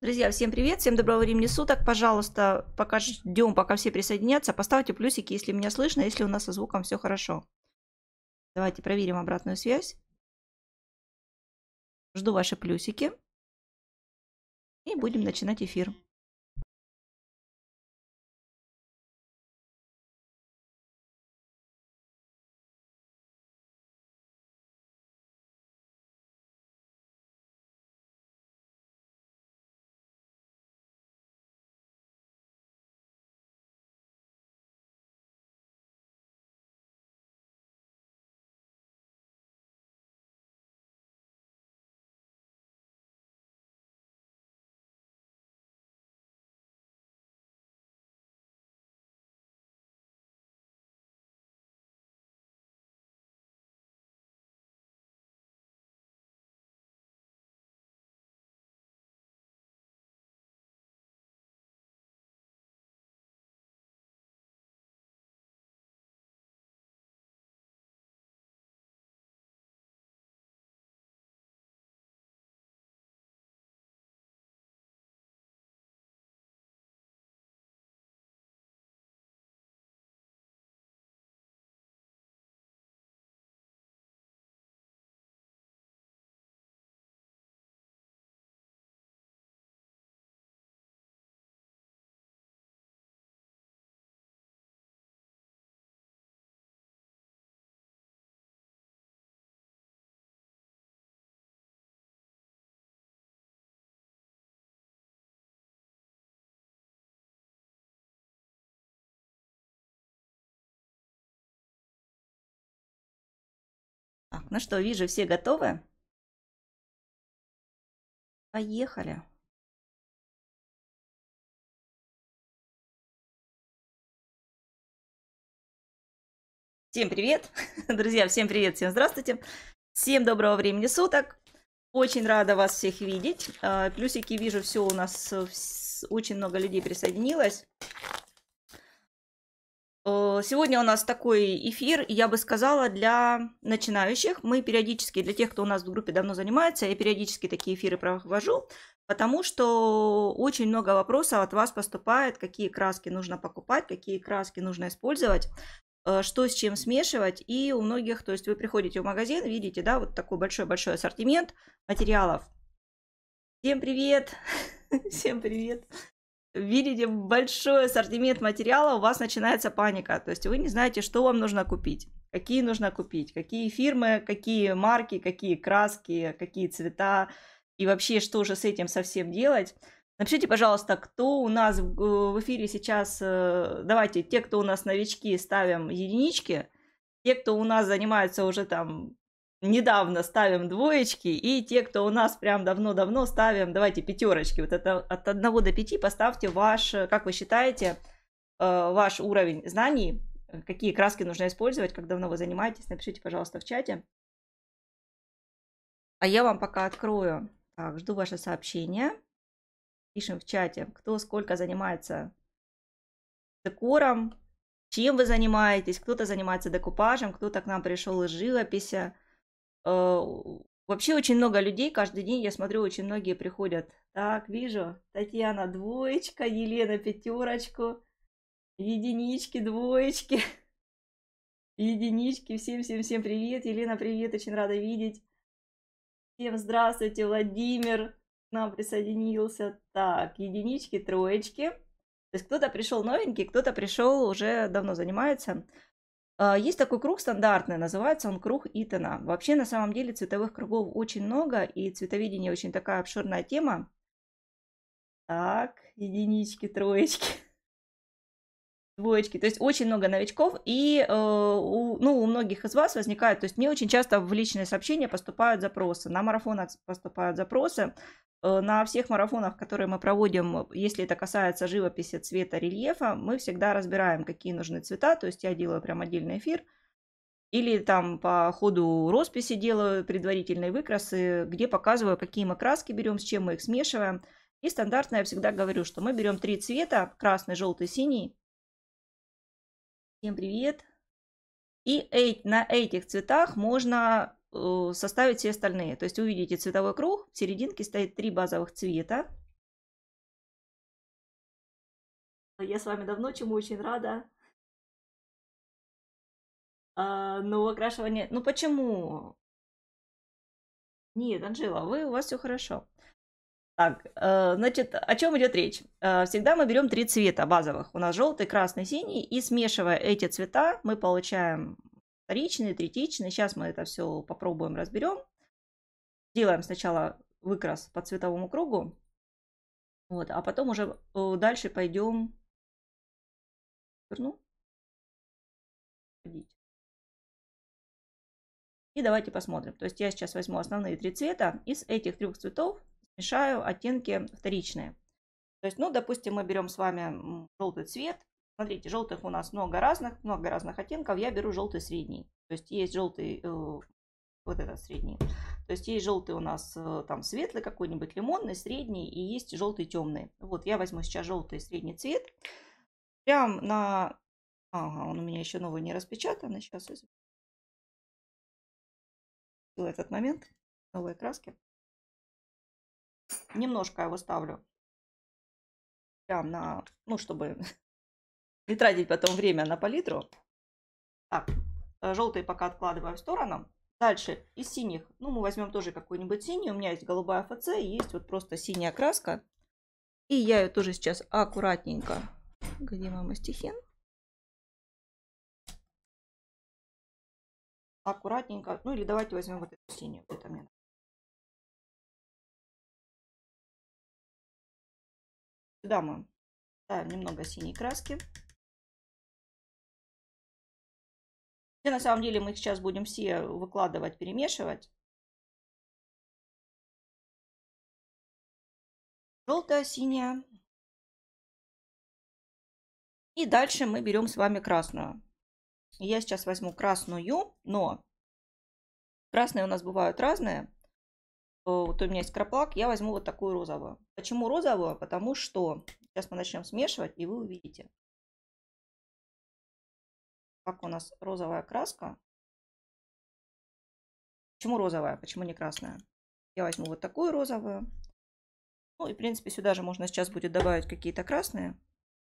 Друзья, всем привет, всем доброго времени суток. Пожалуйста, пока ждем, пока все присоединятся, поставьте плюсики, если меня слышно, если у нас со звуком все хорошо. Давайте проверим обратную связь. Жду ваши плюсики. И будем начинать эфир. Ну что, вижу, все готовы? Поехали. Всем привет, друзья, всем привет, всем здравствуйте. Всем доброго времени суток. Очень рада вас всех видеть. А, плюсики вижу, все у нас, э, очень много людей присоединилось. Э, сегодня у нас такой эфир, я бы сказала, для начинающих. Мы периодически, для тех, кто у нас в группе давно занимается, я периодически такие эфиры провожу, потому что очень много вопросов от вас поступает, какие краски нужно покупать, какие краски нужно использовать, э, что с чем смешивать. И у многих, то есть вы приходите в магазин, видите, да, вот такой большой-большой ассортимент материалов. Всем привет! Всем привет! видите большой ассортимент материала, у вас начинается паника. То есть вы не знаете, что вам нужно купить, какие нужно купить, какие фирмы, какие марки, какие краски, какие цвета и вообще, что же с этим совсем делать. Напишите, пожалуйста, кто у нас в э, эфире сейчас. Э, давайте, те, кто у нас новички, ставим единички. Те, кто у нас занимается уже там недавно ставим двоечки, и те, кто у нас прям давно-давно ставим, давайте пятерочки. Вот это от 1 до 5 поставьте ваш, э, как вы считаете, э, ваш уровень знаний, э, какие краски нужно использовать, как давно вы занимаетесь, напишите, пожалуйста, в чате. А я вам пока открою. Так, жду ваше сообщение. Пишем в чате, кто сколько занимается декором, чем вы занимаетесь. Кто-то занимается декупажем, кто-то к нам пришел из живописи. Э, вообще очень много людей, каждый день я смотрю, очень многие приходят. Так, вижу, Татьяна двоечка, Елена пятерочку, единички, двоечки, единички. Всем-всем-всем привет, Елена, привет, очень рада видеть. Всем здравствуйте, Владимир к нам присоединился. Так, единички, троечки. То есть кто-то пришел новенький, кто-то пришел уже давно занимается. А, есть такой круг стандартный, называется он круг Итана. Вообще, на самом деле, цветовых кругов очень много, и цветовидение очень такая обширная тема. Так, единички, троечки, двоечки. То есть очень много новичков, и э, у, ну, у многих из вас возникает, то есть мне очень часто в личные сообщения поступают запросы, на марафонах поступают запросы Э, на всех марафонах, которые мы проводим, если это касается живописи, цвета, рельефа, мы всегда разбираем, какие нужны цвета. То есть я делаю прям отдельный эфир. Или там по ходу росписи делаю предварительные выкрасы, где показываю, какие мы краски берем, с чем мы их смешиваем. И стандартно я всегда говорю, что мы берем три цвета, красный, желтый, синий. Всем привет! И на этих цветах можно Э, составить все остальные. То есть увидите цветовой круг, в серединке стоит три базовых цвета. Я с вами давно, чему очень рада. А, но окрашивание... Ну почему? Нет, Анжела, вы, у вас все хорошо. Так, э, значит, о чем идет речь? Э, всегда мы берем три цвета базовых. У нас желтый, красный, синий. И смешивая эти цвета, мы получаем вторичные, третичные. Сейчас мы это все попробуем, разберем. Делаем сначала выкрас по цветовому кругу, вот, а потом уже э, дальше пойдем. Верну. И давайте посмотрим. То есть я сейчас возьму основные три цвета. Из этих трех цветов смешаю оттенки вторичные. То есть, ну, допустим, мы берем с вами желтый цвет. Смотрите, желтых у нас много разных, много разных оттенков. Я беру желтый средний. То есть есть желтый, э, вот этот средний. То есть есть желтый у нас э, там светлый какой-нибудь, лимонный, средний. И есть желтый темный. Вот я возьму сейчас желтый средний цвет. Прям на... Ага, он у меня еще новый не распечатан. Сейчас в этот момент. Новые краски. Немножко я его ставлю прям на, ну, чтобы не тратить потом время на палитру. Так, э, желтые пока откладываю в сторону. Дальше из синих, ну мы возьмем тоже какую-нибудь синюю. У меня есть голубая ФЦ, есть вот просто синяя краска. И я ее тоже сейчас аккуратненько, где мой мастихин? Аккуратненько, ну или давайте возьмем вот эту синюю, это мне Сюда мы ставим немного синей краски. Хотя на самом деле мы их сейчас будем все выкладывать, перемешивать. Желтая, синяя. И дальше мы берем с вами красную. Я сейчас возьму красную, но красные у нас бывают разные. Э, вот у меня есть краплак, я возьму вот такую розовую. Почему розовую? Потому что сейчас мы начнем смешивать, и вы увидите. Как у нас розовая краска. Почему розовая? Почему не красная? Я возьму вот такую розовую. Ну и, в принципе, сюда же можно сейчас будет добавить какие-то красные. То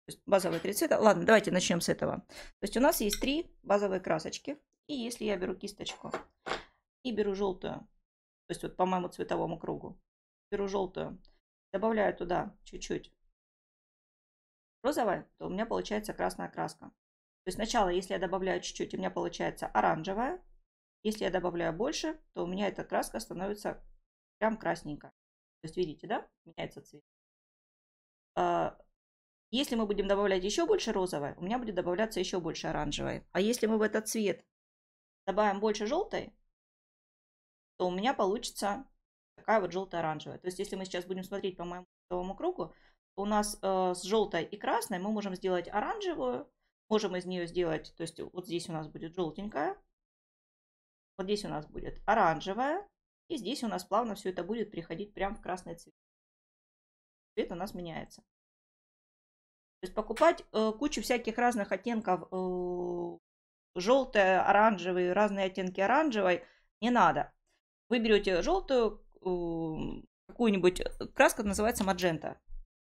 есть базовые три цвета. Ладно, давайте начнем с этого. То есть у нас есть три базовые красочки. И если я беру кисточку и беру желтую, то есть вот по моему цветовому кругу, беру желтую, добавляю туда чуть-чуть розовой, то у меня получается красная краска. То есть сначала, если я добавляю чуть-чуть, у меня получается оранжевая. Если я добавляю больше, то у меня эта краска становится прям красненькая. То есть видите, да, меняется цвет. А, если мы будем добавлять еще больше розовой, у меня будет добавляться еще больше оранжевой. А если мы в этот цвет добавим больше желтой, то у меня получится такая вот желто оранжевая То есть если мы сейчас будем смотреть по моему кругу, то у нас э, с желтой и красной мы можем сделать оранжевую, можем из нее сделать, то есть вот здесь у нас будет желтенькая, вот здесь у нас будет оранжевая, и здесь у нас плавно все это будет приходить прямо в красный цвет. Цвет у нас меняется. То есть покупать э, кучу всяких разных оттенков, э, желтые, оранжевые, разные оттенки оранжевой, не надо. Вы берете желтую, эм, э, какую-нибудь краску, называется маджента,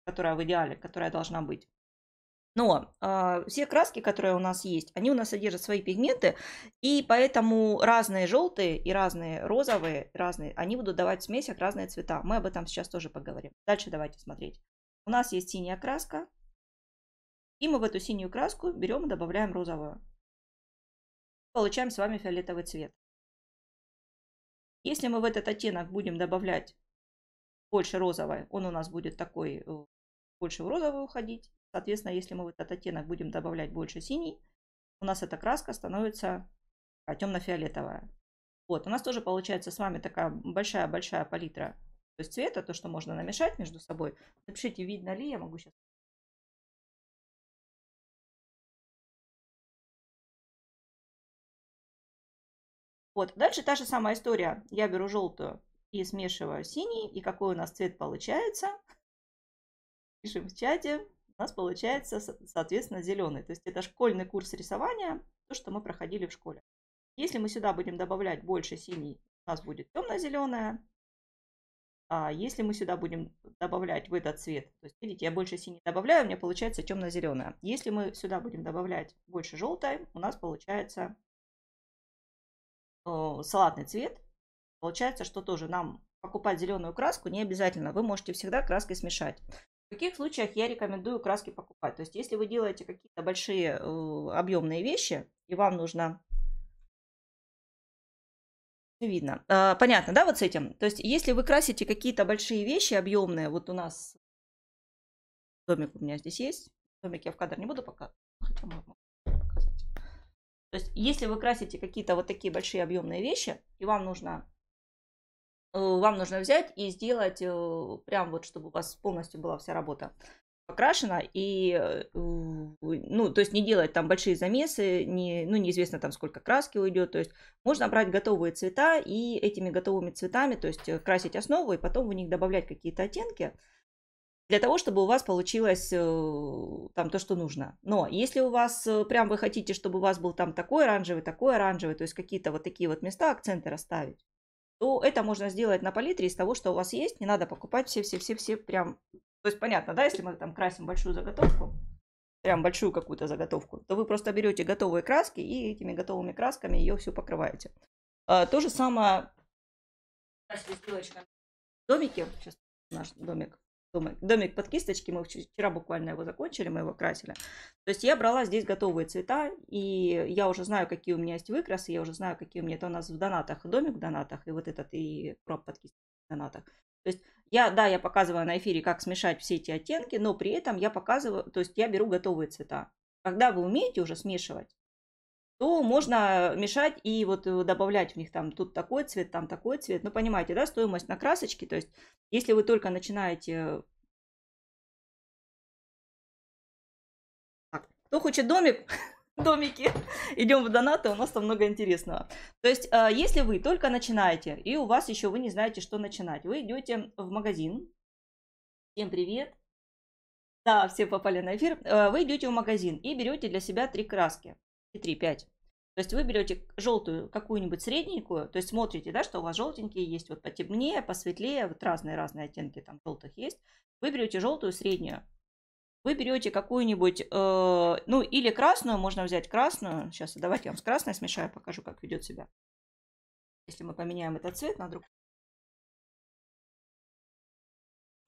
которая в идеале, которая должна быть. Но э, все краски, которые у нас есть, они у нас содержат свои пигменты, и поэтому разные желтые и разные розовые, разные, они будут давать в смесях разные цвета. Мы об этом сейчас тоже поговорим. Дальше давайте смотреть. У нас есть синяя краска, и мы в эту синюю краску берем и добавляем розовую. Получаем с вами фиолетовый цвет. Если мы в этот оттенок будем добавлять больше розовой, он у нас будет такой, э, больше в розовый уходить. Соответственно, если мы в этот оттенок будем добавлять больше синий, у нас эта краска становится а, темно-фиолетовая. Вот, у нас тоже получается с вами такая большая-большая палитра то есть цвета, то, что можно намешать между собой. Напишите, видно ли, я могу сейчас Вот. Дальше та же самая история. Я беру желтую и смешиваю синий. И какой у нас цвет получается? Пишем в чате нас получается, соответственно, зеленый. То есть это школьный курс рисования, то, что мы проходили в школе. Если мы сюда будем добавлять больше синий, у нас будет темно-зеленая. А если мы сюда будем добавлять в этот цвет, то есть, видите, я больше синий добавляю, у меня получается темно-зеленая. Если мы сюда будем добавлять больше желтой, у нас получается э, салатный цвет. Получается, что тоже нам покупать зеленую краску не обязательно. Вы можете всегда краски смешать. В каких случаях я рекомендую краски покупать? То есть, если вы делаете какие-то большие э, объемные вещи, и вам нужно видно. А, понятно, да, вот с этим? То есть, если вы красите какие-то большие вещи, объемные, вот у нас домик у меня здесь есть. Домик я в кадр не буду пока, хотя могу показать. То есть, если вы красите какие-то вот такие большие объемные вещи, и вам нужно Э, вам нужно взять и сделать э, прям вот, чтобы у вас полностью была вся работа покрашена и э, ну то есть не делать там большие замесы не ну неизвестно там сколько краски уйдет то есть можно брать готовые цвета и этими готовыми цветами то есть красить основу и потом в них добавлять какие-то оттенки для того чтобы у вас получилось там то что нужно но если у вас прям вы хотите чтобы у вас был там такой оранжевый такой оранжевый то есть какие-то вот такие вот места акценты расставить то это можно сделать на палитре из того, что у вас есть. Не надо покупать все-все-все-все прям... То есть понятно, да, если мы там красим большую заготовку, прям большую какую-то заготовку, то вы просто берете готовые краски и этими готовыми красками ее все покрываете. А, то же самое домики. Сейчас наш домик домик, домик под кисточки, мы вчера буквально его закончили, мы его красили. То есть я брала здесь готовые цвета, и я уже знаю, какие у меня есть выкрасы, я уже знаю, какие у меня, это у нас в донатах, домик в донатах, и вот этот, и кроп под кисточки в донатах. То есть я, да, я показываю на эфире, как смешать все эти оттенки, но при этом я показываю, то есть я беру готовые цвета. Когда вы умеете уже смешивать, то можно мешать и вот э, добавлять в них там тут такой цвет, там такой цвет. Ну, понимаете, да, стоимость на красочки. То есть, если вы только начинаете... Так, кто хочет домик? Домики. Идем в донаты, у нас там много интересного. То есть, э, если вы только начинаете, и у вас еще вы не знаете, что начинать, вы идете в магазин. Всем привет. Да, все попали на эфир. Э, вы идете в магазин и берете для себя три краски. 3, 5. То есть вы берете желтую какую-нибудь средненькую, то есть смотрите, да, что у вас желтенькие есть, вот потемнее, посветлее, вот разные-разные оттенки там желтых есть. Вы берете желтую среднюю, вы берете какую-нибудь, э, ну или красную, можно взять красную. Сейчас давайте я вам с красной смешаю, покажу, как ведет себя. Если мы поменяем этот цвет на другой.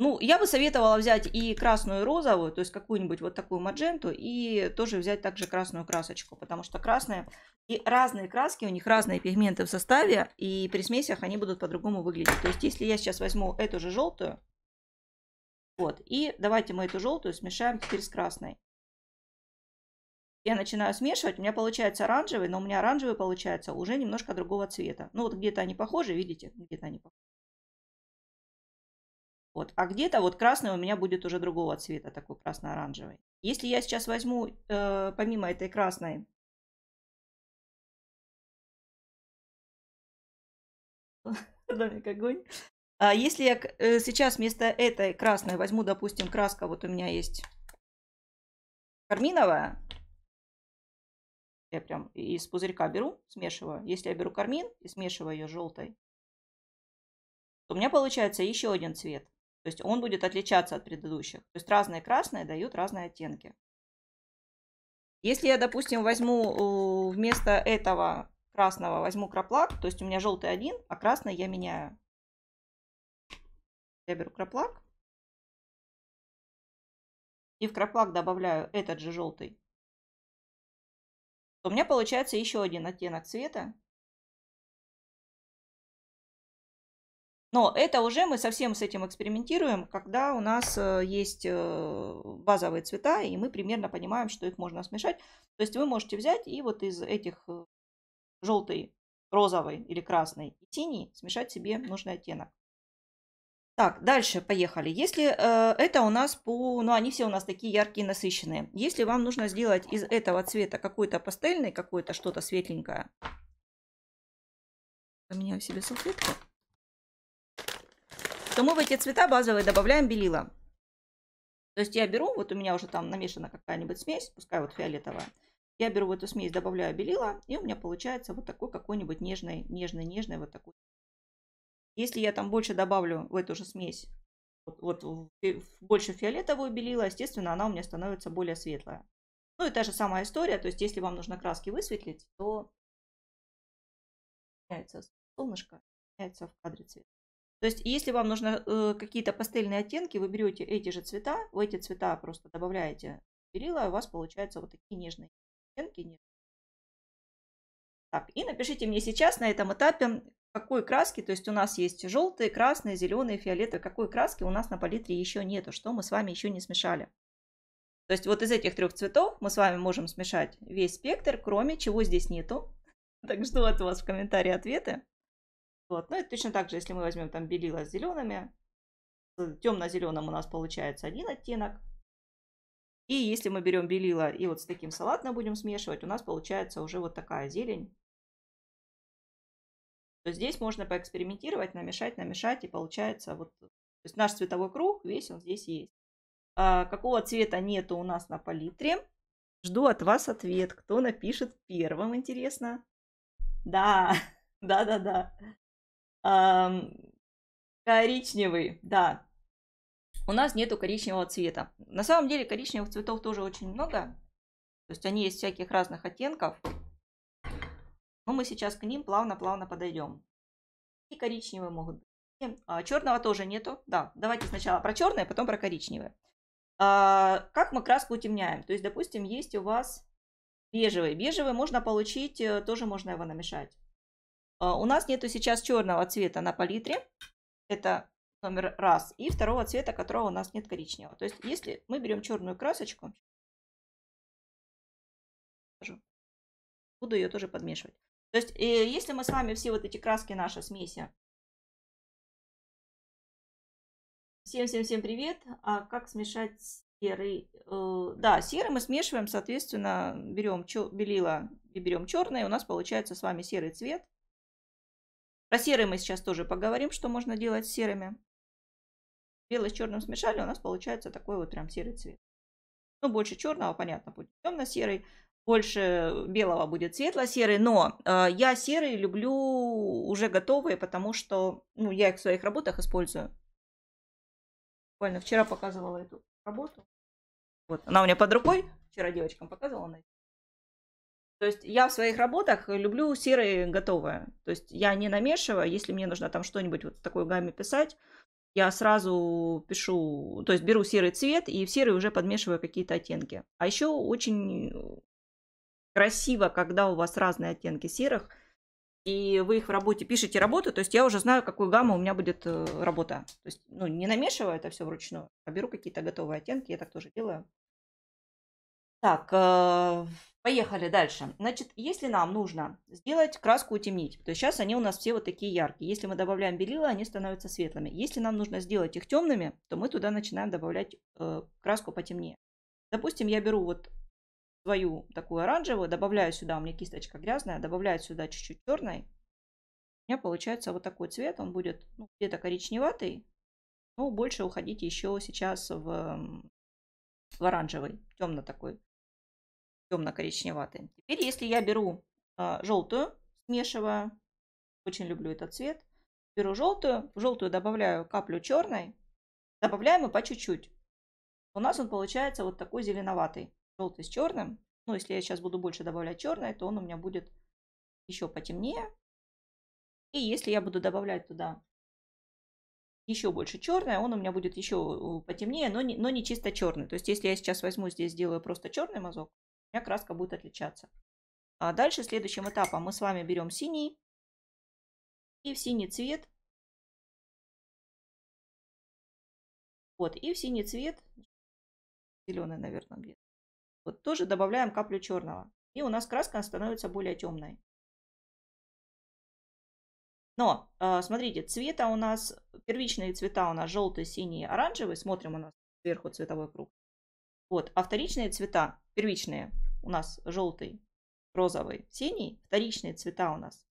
Ну, я бы советовала взять и красную и розовую, то есть какую-нибудь вот такую мадженту, и тоже взять также красную красочку, потому что красная и разные краски, у них разные пигменты в составе, и при смесях они будут по-другому выглядеть. То есть, если я сейчас возьму эту же желтую, вот, и давайте мы эту желтую смешаем теперь с красной. Я начинаю смешивать, у меня получается оранжевый, но у меня оранжевый получается уже немножко другого цвета. Ну, вот где-то они похожи, видите, где-то они похожи. Вот. А где-то вот красный у меня будет уже другого цвета, такой красно-оранжевый. Если я сейчас возьму, э, помимо этой красной, домик огонь. А если я э, сейчас вместо этой красной возьму, допустим, краска, вот у меня есть карминовая, я прям из пузырька беру, смешиваю. Если я беру кармин и смешиваю ее с желтой, то у меня получается еще один цвет. То есть он будет отличаться от предыдущих. То есть разные красные дают разные оттенки. Если я, допустим, возьму э, вместо этого красного, возьму краплак, то есть у меня желтый один, а красный я меняю. Я беру краплак. И в краплак добавляю этот же желтый. То у меня получается еще один оттенок цвета. Но это уже мы совсем с этим экспериментируем, когда у нас э, есть э, базовые цвета, и мы примерно понимаем, что их можно смешать. То есть вы можете взять и вот из этих э, желтый, розовый или красный и синий смешать себе нужный оттенок. Так, дальше поехали. Если э, это у нас по... Ну, они все у нас такие яркие, насыщенные. Если вам нужно сделать из этого цвета какой-то пастельный, какое-то что-то светленькое. Поменяю себе салфетку то мы в эти цвета базовые добавляем белила. То есть я беру, вот у меня уже там намешана какая-нибудь смесь, пускай вот фиолетовая. Я беру в эту смесь, добавляю белила, и у меня получается вот такой какой-нибудь нежный, нежный, нежный вот такой. Если я там больше добавлю в эту же смесь, вот, вот больше фиолетовую белила, естественно, она у меня становится более светлая. Ну и та же самая история, то есть если вам нужно краски высветлить, то меняется солнышко, меняется в кадре цвет. То есть, если вам нужны э, какие-то пастельные оттенки, вы берете эти же цвета, в эти цвета просто добавляете перила, у вас получаются вот такие нежные оттенки. Так, и напишите мне сейчас на этом этапе, какой краски, то есть у нас есть желтые, красные, зеленые, фиолетовые, какой краски у нас на палитре еще нету, что мы с вами еще не смешали. То есть вот из этих трех цветов мы с вами можем смешать весь спектр, кроме чего здесь нету. Так жду от вас в комментарии ответы. Вот. Ну, и точно так же, если мы возьмем там белила с зелеными, э, темно-зеленым у нас получается один оттенок. И если мы берем белила и вот с таким салатным будем смешивать, у нас получается уже вот такая зелень. То здесь можно поэкспериментировать, намешать, намешать, и получается вот... То есть наш цветовой круг, весь он здесь есть. А какого цвета нету у нас на палитре? Жду от вас ответ. Кто напишет первым, интересно? Да, да, да, да. Коричневый, да. У нас нету коричневого цвета. На самом деле коричневых цветов тоже очень много. То есть они есть всяких разных оттенков. Но мы сейчас к ним плавно-плавно подойдем. И коричневые могут быть. А, черного тоже нету. Да, давайте сначала про черное, потом про коричневое. А, как мы краску утемняем? То есть, допустим, есть у вас бежевый. Бежевый можно получить, э, тоже можно его намешать. А, у нас нету сейчас черного цвета на палитре. Это номер раз. И второго цвета, которого у нас нет коричневого. То есть, если мы берем черную красочку, буду ее тоже подмешивать. То есть, э, если мы с вами все вот эти краски наши смеси... Всем-всем-всем привет! А как смешать серый? Э, да, серый мы смешиваем, соответственно, берем белило и берем черное. У нас получается с вами серый цвет. Про серые мы сейчас тоже поговорим, что можно делать с серыми. Белый с черным смешали, у нас получается такой вот прям серый цвет. Ну, больше черного, понятно, будет темно-серый. Больше белого будет светло-серый, но э, я серые люблю уже готовые, потому что ну, я их в своих работах использую. Буквально вчера показывала эту работу. Вот, она у меня под рукой. Вчера девочкам показывала. Она то есть я в своих работах люблю серые готовое. То есть я не намешиваю, если мне нужно там что-нибудь вот в такой гамме писать, я сразу пишу, то есть беру серый цвет и в серый уже подмешиваю какие-то оттенки. А еще очень красиво, когда у вас разные оттенки серых, и вы их в работе пишете работу, то есть я уже знаю, какую гамму у меня будет э, работа. То есть, ну, не намешиваю это все вручную, а беру какие-то готовые оттенки, я так тоже делаю. Так, э, Поехали дальше. Значит, если нам нужно сделать краску утемнить, то сейчас они у нас все вот такие яркие. Если мы добавляем белила, они становятся светлыми. Если нам нужно сделать их темными, то мы туда начинаем добавлять э, краску потемнее. Допустим, я беру вот свою такую оранжевую, добавляю сюда, у меня кисточка грязная, добавляю сюда чуть-чуть черной. У меня получается вот такой цвет, он будет ну, где-то коричневатый, но больше уходить еще сейчас в, в оранжевый, темно такой темно-коричневатый. Теперь, если я беру а, желтую, смешиваю, очень люблю этот цвет, беру желтую, в желтую добавляю каплю черной, добавляем и по чуть-чуть. У нас он получается вот такой зеленоватый, желтый с черным. Ну, если я сейчас буду больше добавлять черной, то он у меня будет еще потемнее. И если я буду добавлять туда еще больше черное, он у меня будет еще потемнее, но не, но не чисто черный. То есть, если я сейчас возьму здесь, сделаю просто черный мазок, у меня краска будет отличаться. А дальше следующим этапом мы с вами берем синий. И в синий цвет. Вот, и в синий цвет. Зеленый, наверное, где-то. Вот тоже добавляем каплю черного. И у нас краска становится более темной. Но, а, смотрите, цвета у нас, первичные цвета у нас желтый, синий, оранжевый. Смотрим у нас сверху цветовой круг. Вот, а вторичные цвета, первичные, у нас желтый, розовый, синий, вторичные цвета у нас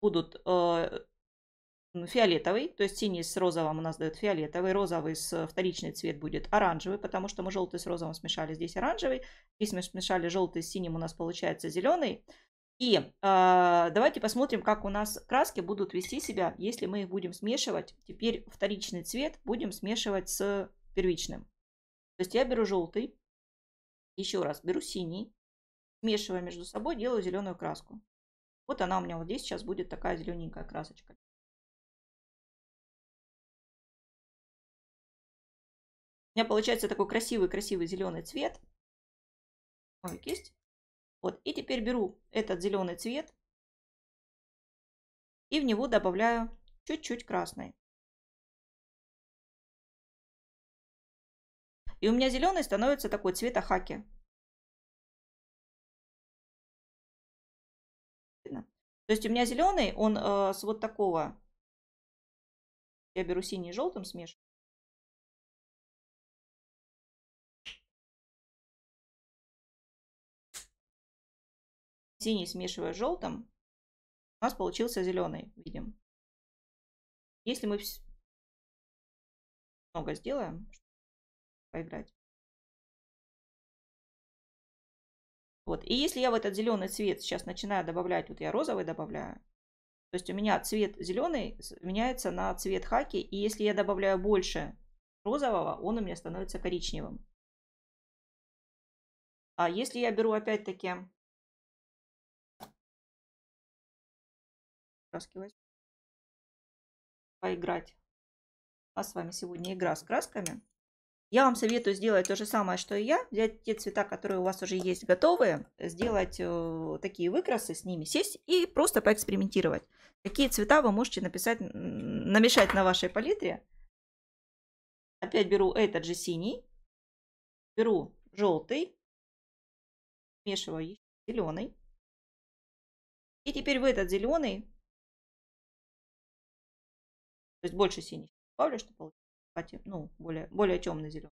будут э, фиолетовый, то есть синий с розовым у нас дает фиолетовый, розовый с вторичный цвет будет оранжевый, потому что мы желтый с розовым смешали, здесь оранжевый, здесь мы смешали желтый с синим, у нас получается зеленый. И э, давайте посмотрим, как у нас краски будут вести себя, если мы их будем смешивать. Теперь вторичный цвет будем смешивать с первичным. То есть я беру желтый, еще раз беру синий, смешивая между собой, делаю зеленую краску. Вот она у меня вот здесь сейчас будет такая зелененькая красочка. У меня получается такой красивый-красивый зеленый цвет. Ой, кисть. Вот, и теперь беру этот зеленый цвет и в него добавляю чуть-чуть красный. И у меня зеленый становится такой цвета хаки. То есть у меня зеленый, он э, с вот такого. Я беру синий и желтым смешиваю. Синий смешивая с желтым, у нас получился зеленый, видим. Если мы много сделаем, поиграть. Вот. И если я в этот зеленый цвет сейчас начинаю добавлять, вот я розовый добавляю, то есть у меня цвет зеленый меняется на цвет хаки, и если я добавляю больше розового, он у меня становится коричневым. А если я беру опять-таки... Поиграть. А с вами сегодня игра с красками. Я вам советую сделать то же самое, что и я. Взять те цвета, которые у вас уже есть готовые, сделать э, такие выкрасы с ними, сесть и просто поэкспериментировать. Какие цвета вы можете написать, намешать на вашей палитре. Опять беру этот же синий, беру желтый, смешиваю зеленый. И теперь в этот зеленый, то есть больше синий добавлю, чтобы получилось ну, более, более темно зеленый.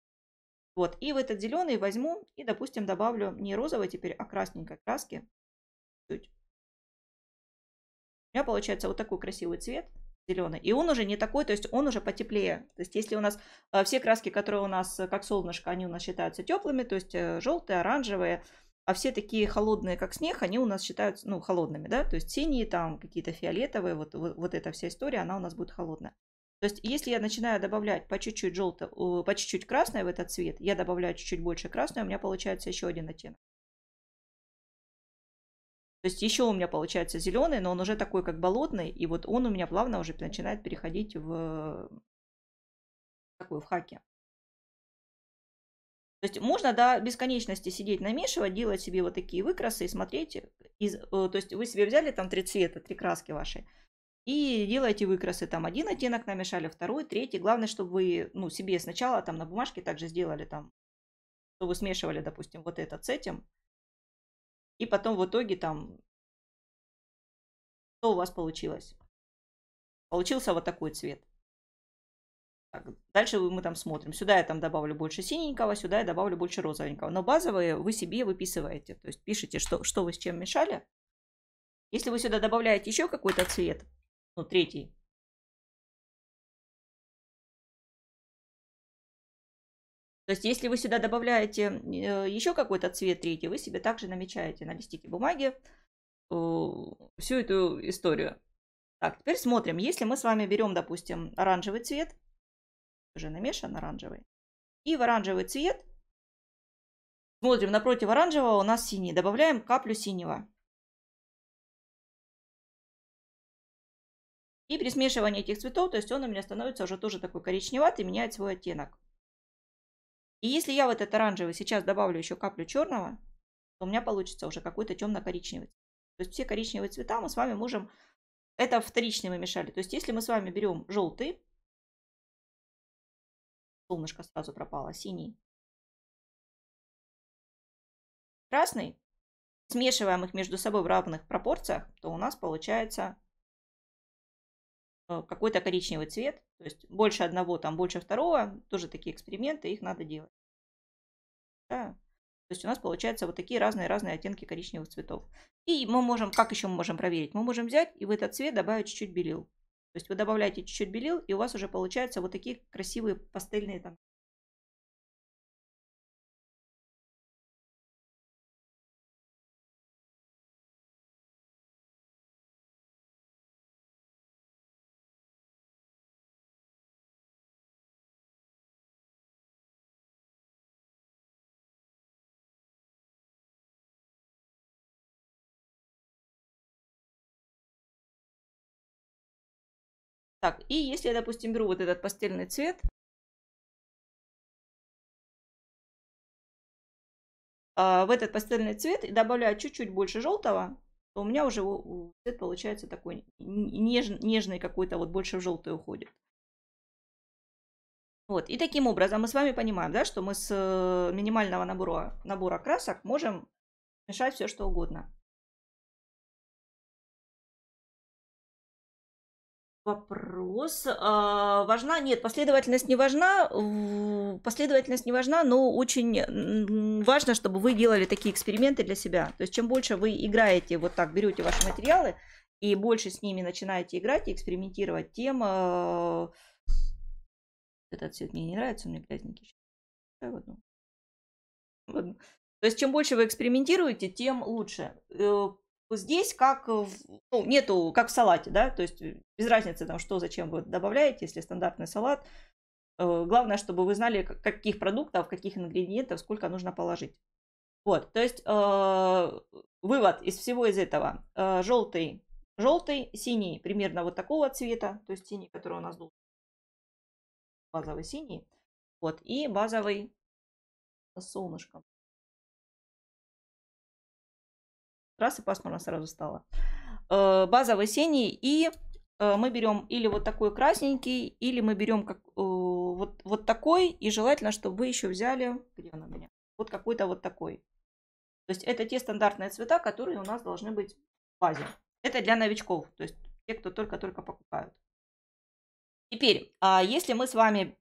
Вот, и в этот зеленый возьму и, допустим, добавлю не розовой теперь, а красненькой краски. Чуть. У меня получается вот такой красивый цвет зеленый. И он уже не такой, то есть он уже потеплее. То есть если у нас э, все краски, которые у нас э, как солнышко, они у нас считаются теплыми, то есть э, желтые, оранжевые, а все такие холодные, как снег, они у нас считаются, ну, холодными, да, то есть синие там, какие-то фиолетовые, вот, вот, вот эта вся история, она у нас будет холодная. То есть, если я начинаю добавлять по чуть-чуть желто, по чуть-чуть красное в этот цвет, я добавляю чуть-чуть больше красного, у меня получается еще один оттенок. То есть еще у меня получается зеленый, но он уже такой как болотный, и вот он у меня плавно уже начинает переходить в такой в хаке. То есть можно до бесконечности сидеть намешивать, делать себе вот такие выкрасы и смотреть. Э, из, э, то есть вы себе взяли там три цвета, три краски ваши, и делаете выкрасы, там один оттенок намешали, второй, третий. Главное, чтобы вы ну, себе сначала там на бумажке также сделали там, чтобы вы смешивали, допустим, вот этот с этим. И потом в итоге там, что у вас получилось. Получился вот такой цвет. Так, дальше мы там смотрим. Сюда я там добавлю больше синенького, сюда я добавлю больше розовенького. Но базовые вы себе выписываете. То есть пишите, что, что вы с чем мешали. Если вы сюда добавляете еще какой-то цвет, ну, третий. То есть, если вы сюда добавляете э, еще какой-то цвет третий, вы себе также намечаете на листике бумаги э, всю эту историю. Так, теперь смотрим. Если мы с вами берем, допустим, оранжевый цвет, уже намешан оранжевый, и в оранжевый цвет смотрим напротив оранжевого у нас синий, добавляем каплю синего. И при смешивании этих цветов, то есть он у меня становится уже тоже такой коричневатый, меняет свой оттенок. И если я в этот оранжевый сейчас добавлю еще каплю черного, то у меня получится уже какой-то темно-коричневый. То есть все коричневые цвета мы с вами можем... Это вторичные мы мешали. То есть если мы с вами берем желтый, солнышко сразу пропало, синий, красный, смешиваем их между собой в равных пропорциях, то у нас получается Э, какой-то коричневый цвет. То есть больше одного, там больше второго. Тоже такие эксперименты, их надо делать. Да. То есть у нас получаются вот такие разные-разные оттенки коричневых цветов. И мы можем, как еще мы можем проверить? Мы можем взять и в этот цвет добавить чуть-чуть белил. То есть вы добавляете чуть-чуть белил, и у вас уже получаются вот такие красивые пастельные там Так, и если я, допустим, беру вот этот пастельный цвет, а, в этот пастельный цвет и добавляю чуть-чуть больше желтого, то у меня уже цвет получается такой неж, нежный какой-то, вот больше в желтый уходит. Вот, и таким образом мы с вами понимаем, да, что мы с э, минимального набора, набора красок можем мешать все что угодно. вопрос. А, важна? Нет, последовательность не важна. Последовательность не важна, но очень важно, чтобы вы делали такие эксперименты для себя. То есть чем больше вы играете, вот так берете ваши материалы и больше с ними начинаете играть и экспериментировать, тем... Э, этот цвет мне не нравится, у меня грязненький. То есть чем больше вы экспериментируете, тем лучше. Э, Здесь как э, в, ну, нету, как в салате, да, то есть э, без разницы там, что, зачем вы добавляете, если стандартный салат. Э, главное, чтобы вы знали, каких продуктов, каких ингредиентов, сколько нужно положить. Вот, то есть э, вывод из всего из этого. Э, желтый, желтый, синий примерно вот такого цвета, то есть синий, который у нас был базовый синий. Вот, и базовый с солнышком. раз и пасмурно сразу стало. Э, Базовый синий и э, мы берем или вот такой красненький, или мы берем как, э, вот, вот такой, и желательно, чтобы вы еще взяли, где он у меня, вот какой-то вот такой. То есть это те стандартные цвета, которые у нас должны быть в базе. Это для новичков, то есть те, кто только-только покупают. Теперь, а если мы с вами,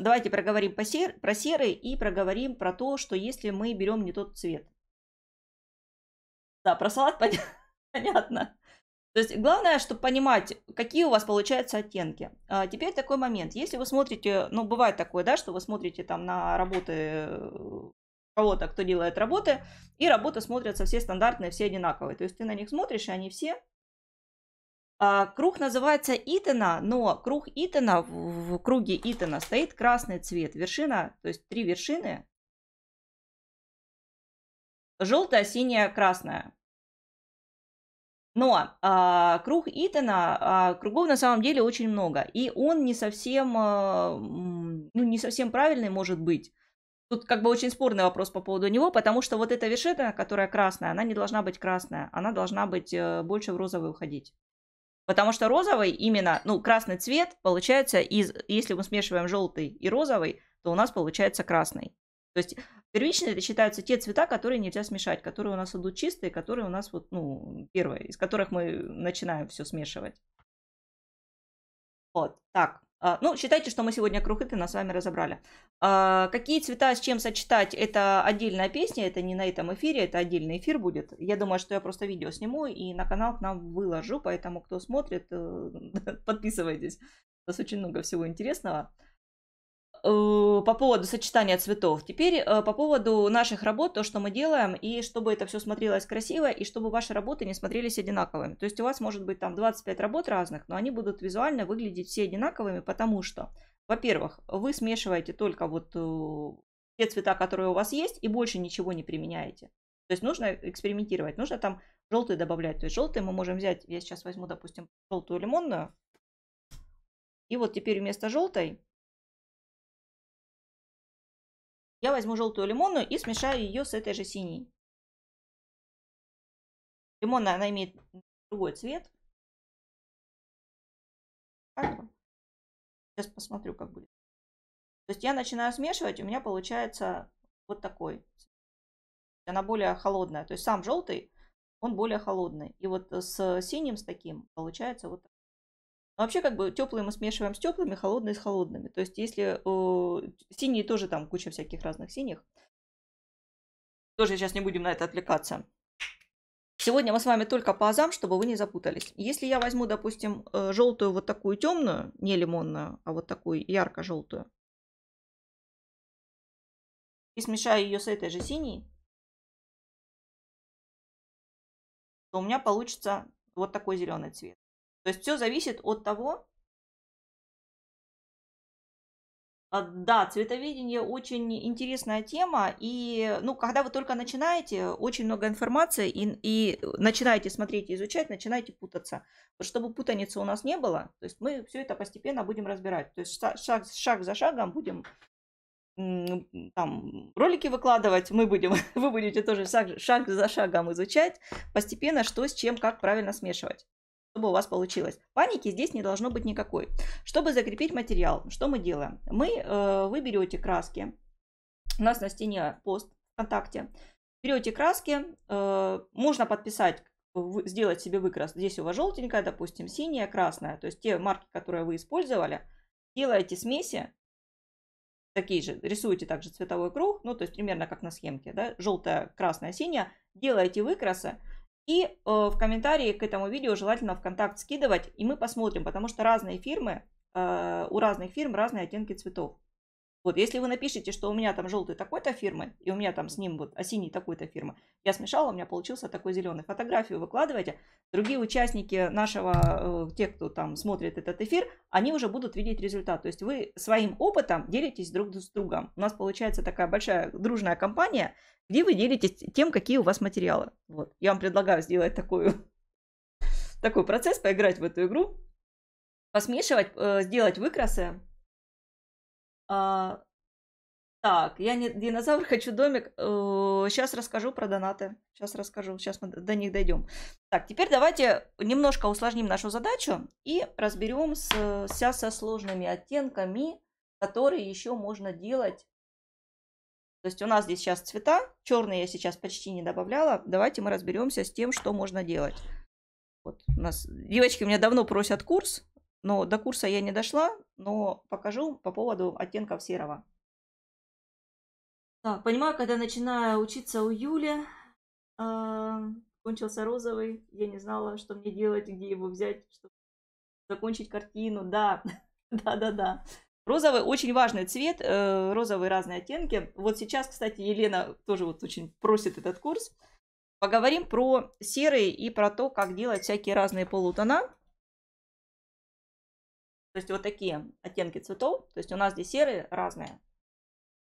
давайте проговорим про серый и проговорим про то, что если мы берем не тот цвет. Да, про салат понятно. То есть главное, чтобы понимать, какие у вас получаются оттенки. А теперь такой момент. Если вы смотрите, ну бывает такое, да, что вы смотрите там на работы э, кого-то, кто делает работы, и работы смотрятся все стандартные, все одинаковые. То есть ты на них смотришь, и они все. А, круг называется Итана, но круг Итана, в, в круге Итана стоит красный цвет. Вершина, то есть три вершины. Желтая, синяя, красная. Но а, круг Итана, а, кругов на самом деле очень много, и он не совсем, а, ну, не совсем правильный может быть. Тут как бы очень спорный вопрос по поводу него, потому что вот эта вершина которая красная, она не должна быть красная, она должна быть э, больше в розовый уходить. Потому что розовый именно, ну, красный цвет получается из, если мы смешиваем желтый и розовый, то у нас получается красный. То есть Первичные это считаются те цвета, которые нельзя смешать, которые у нас идут чистые, которые у нас вот, ну, первые, из которых мы начинаем все смешивать. Вот, так. А, ну, считайте, что мы сегодня круг нас с вами разобрали. А, какие цвета с чем сочетать, это отдельная песня, это не на этом эфире, это отдельный эфир будет. Я думаю, что я просто видео сниму и на канал к нам выложу, поэтому кто смотрит, э, подписывайтесь. У нас очень много всего интересного. Э, по поводу сочетания цветов. Теперь э, по поводу наших работ, то, что мы делаем, и чтобы это все смотрелось красиво, и чтобы ваши работы не смотрелись одинаковыми. То есть у вас может быть там 25 работ разных, но они будут визуально выглядеть все одинаковыми, потому что, во-первых, вы смешиваете только вот э, те цвета, которые у вас есть, и больше ничего не применяете. То есть нужно экспериментировать, нужно там желтый добавлять. То есть желтый мы можем взять, я сейчас возьму, допустим, желтую лимонную, и вот теперь вместо желтой Я возьму желтую лимонную и смешаю ее с этой же синей. Лимонная, она имеет другой цвет. Сейчас посмотрю, как будет. То есть я начинаю смешивать, у меня получается вот такой. Она более холодная. То есть сам желтый, он более холодный. И вот с синим, с таким, получается вот такой вообще, как бы теплые мы смешиваем с теплыми, холодные с холодными. То есть, если э, синие тоже там куча всяких разных синих. Тоже сейчас не будем на это отвлекаться. Сегодня мы с вами только по азам, чтобы вы не запутались. Если я возьму, допустим, э, желтую вот такую темную, не лимонную, а вот такую ярко-желтую, и смешаю ее с этой же синей, то у меня получится вот такой зеленый цвет. То есть все зависит от того, а, Да, Цветовидение очень интересная тема, и, ну, когда вы только начинаете, очень много информации, и, и начинаете смотреть, и изучать, начинаете путаться. Чтобы путаницы у нас не было, то есть мы все это постепенно будем разбирать, то есть шаг, шаг за шагом будем там ролики выкладывать, мы будем, вы будете тоже шаг, шаг за шагом изучать постепенно, что с чем, как правильно смешивать чтобы у вас получилось. Паники здесь не должно быть никакой. Чтобы закрепить материал, что мы делаем? Мы, э, вы берете краски, у нас на стене пост ВКонтакте, берете краски, э, можно подписать, сделать себе выкрас. Здесь у вас желтенькая, допустим, синяя, красная, то есть те марки, которые вы использовали, делаете смеси, такие же, рисуете также цветовой круг, ну, то есть примерно как на схемке, да, желтая, красная, синяя, делаете выкрасы, и э, в комментарии к этому видео желательно в контакт скидывать, и мы посмотрим, потому что разные фирмы, э, у разных фирм разные оттенки цветов. Вот, если вы напишите, что у меня там желтый такой-то фирмы, и у меня там с ним вот а синий такой-то фирмы, я смешала, у меня получился такой зеленый. Фотографию выкладывайте. другие участники нашего, э, те, кто там смотрит этот эфир, они уже будут видеть результат. То есть вы своим опытом делитесь друг с другом. У нас получается такая большая дружная компания, где вы делитесь тем, какие у вас материалы. Вот, я вам предлагаю сделать такую, такой процесс, поиграть в эту игру, посмешивать, э, сделать выкрасы, а, так, я не динозавр, хочу домик. Сейчас э, расскажу про донаты. Сейчас расскажу, сейчас мы до них дойдем. Так, теперь давайте немножко усложним нашу задачу и разберем вся со сложными оттенками, которые еще можно делать. То есть у нас здесь сейчас цвета. Черные я сейчас почти не добавляла. Давайте мы разберемся с тем, что можно делать. Вот у нас девочки меня давно просят курс. Но до курса я не дошла, но покажу по поводу оттенков серого. Так, понимаю, когда начинаю учиться у Юли, э, кончился розовый, я не знала, что мне делать, где его взять, чтобы закончить картину. Да, да, да, да. Розовый очень важный цвет, э, розовые разные оттенки. Вот сейчас, кстати, Елена тоже вот очень просит этот курс. Поговорим про серые и про то, как делать всякие разные полутона. То есть вот такие оттенки цветов. То есть у нас здесь серые разные.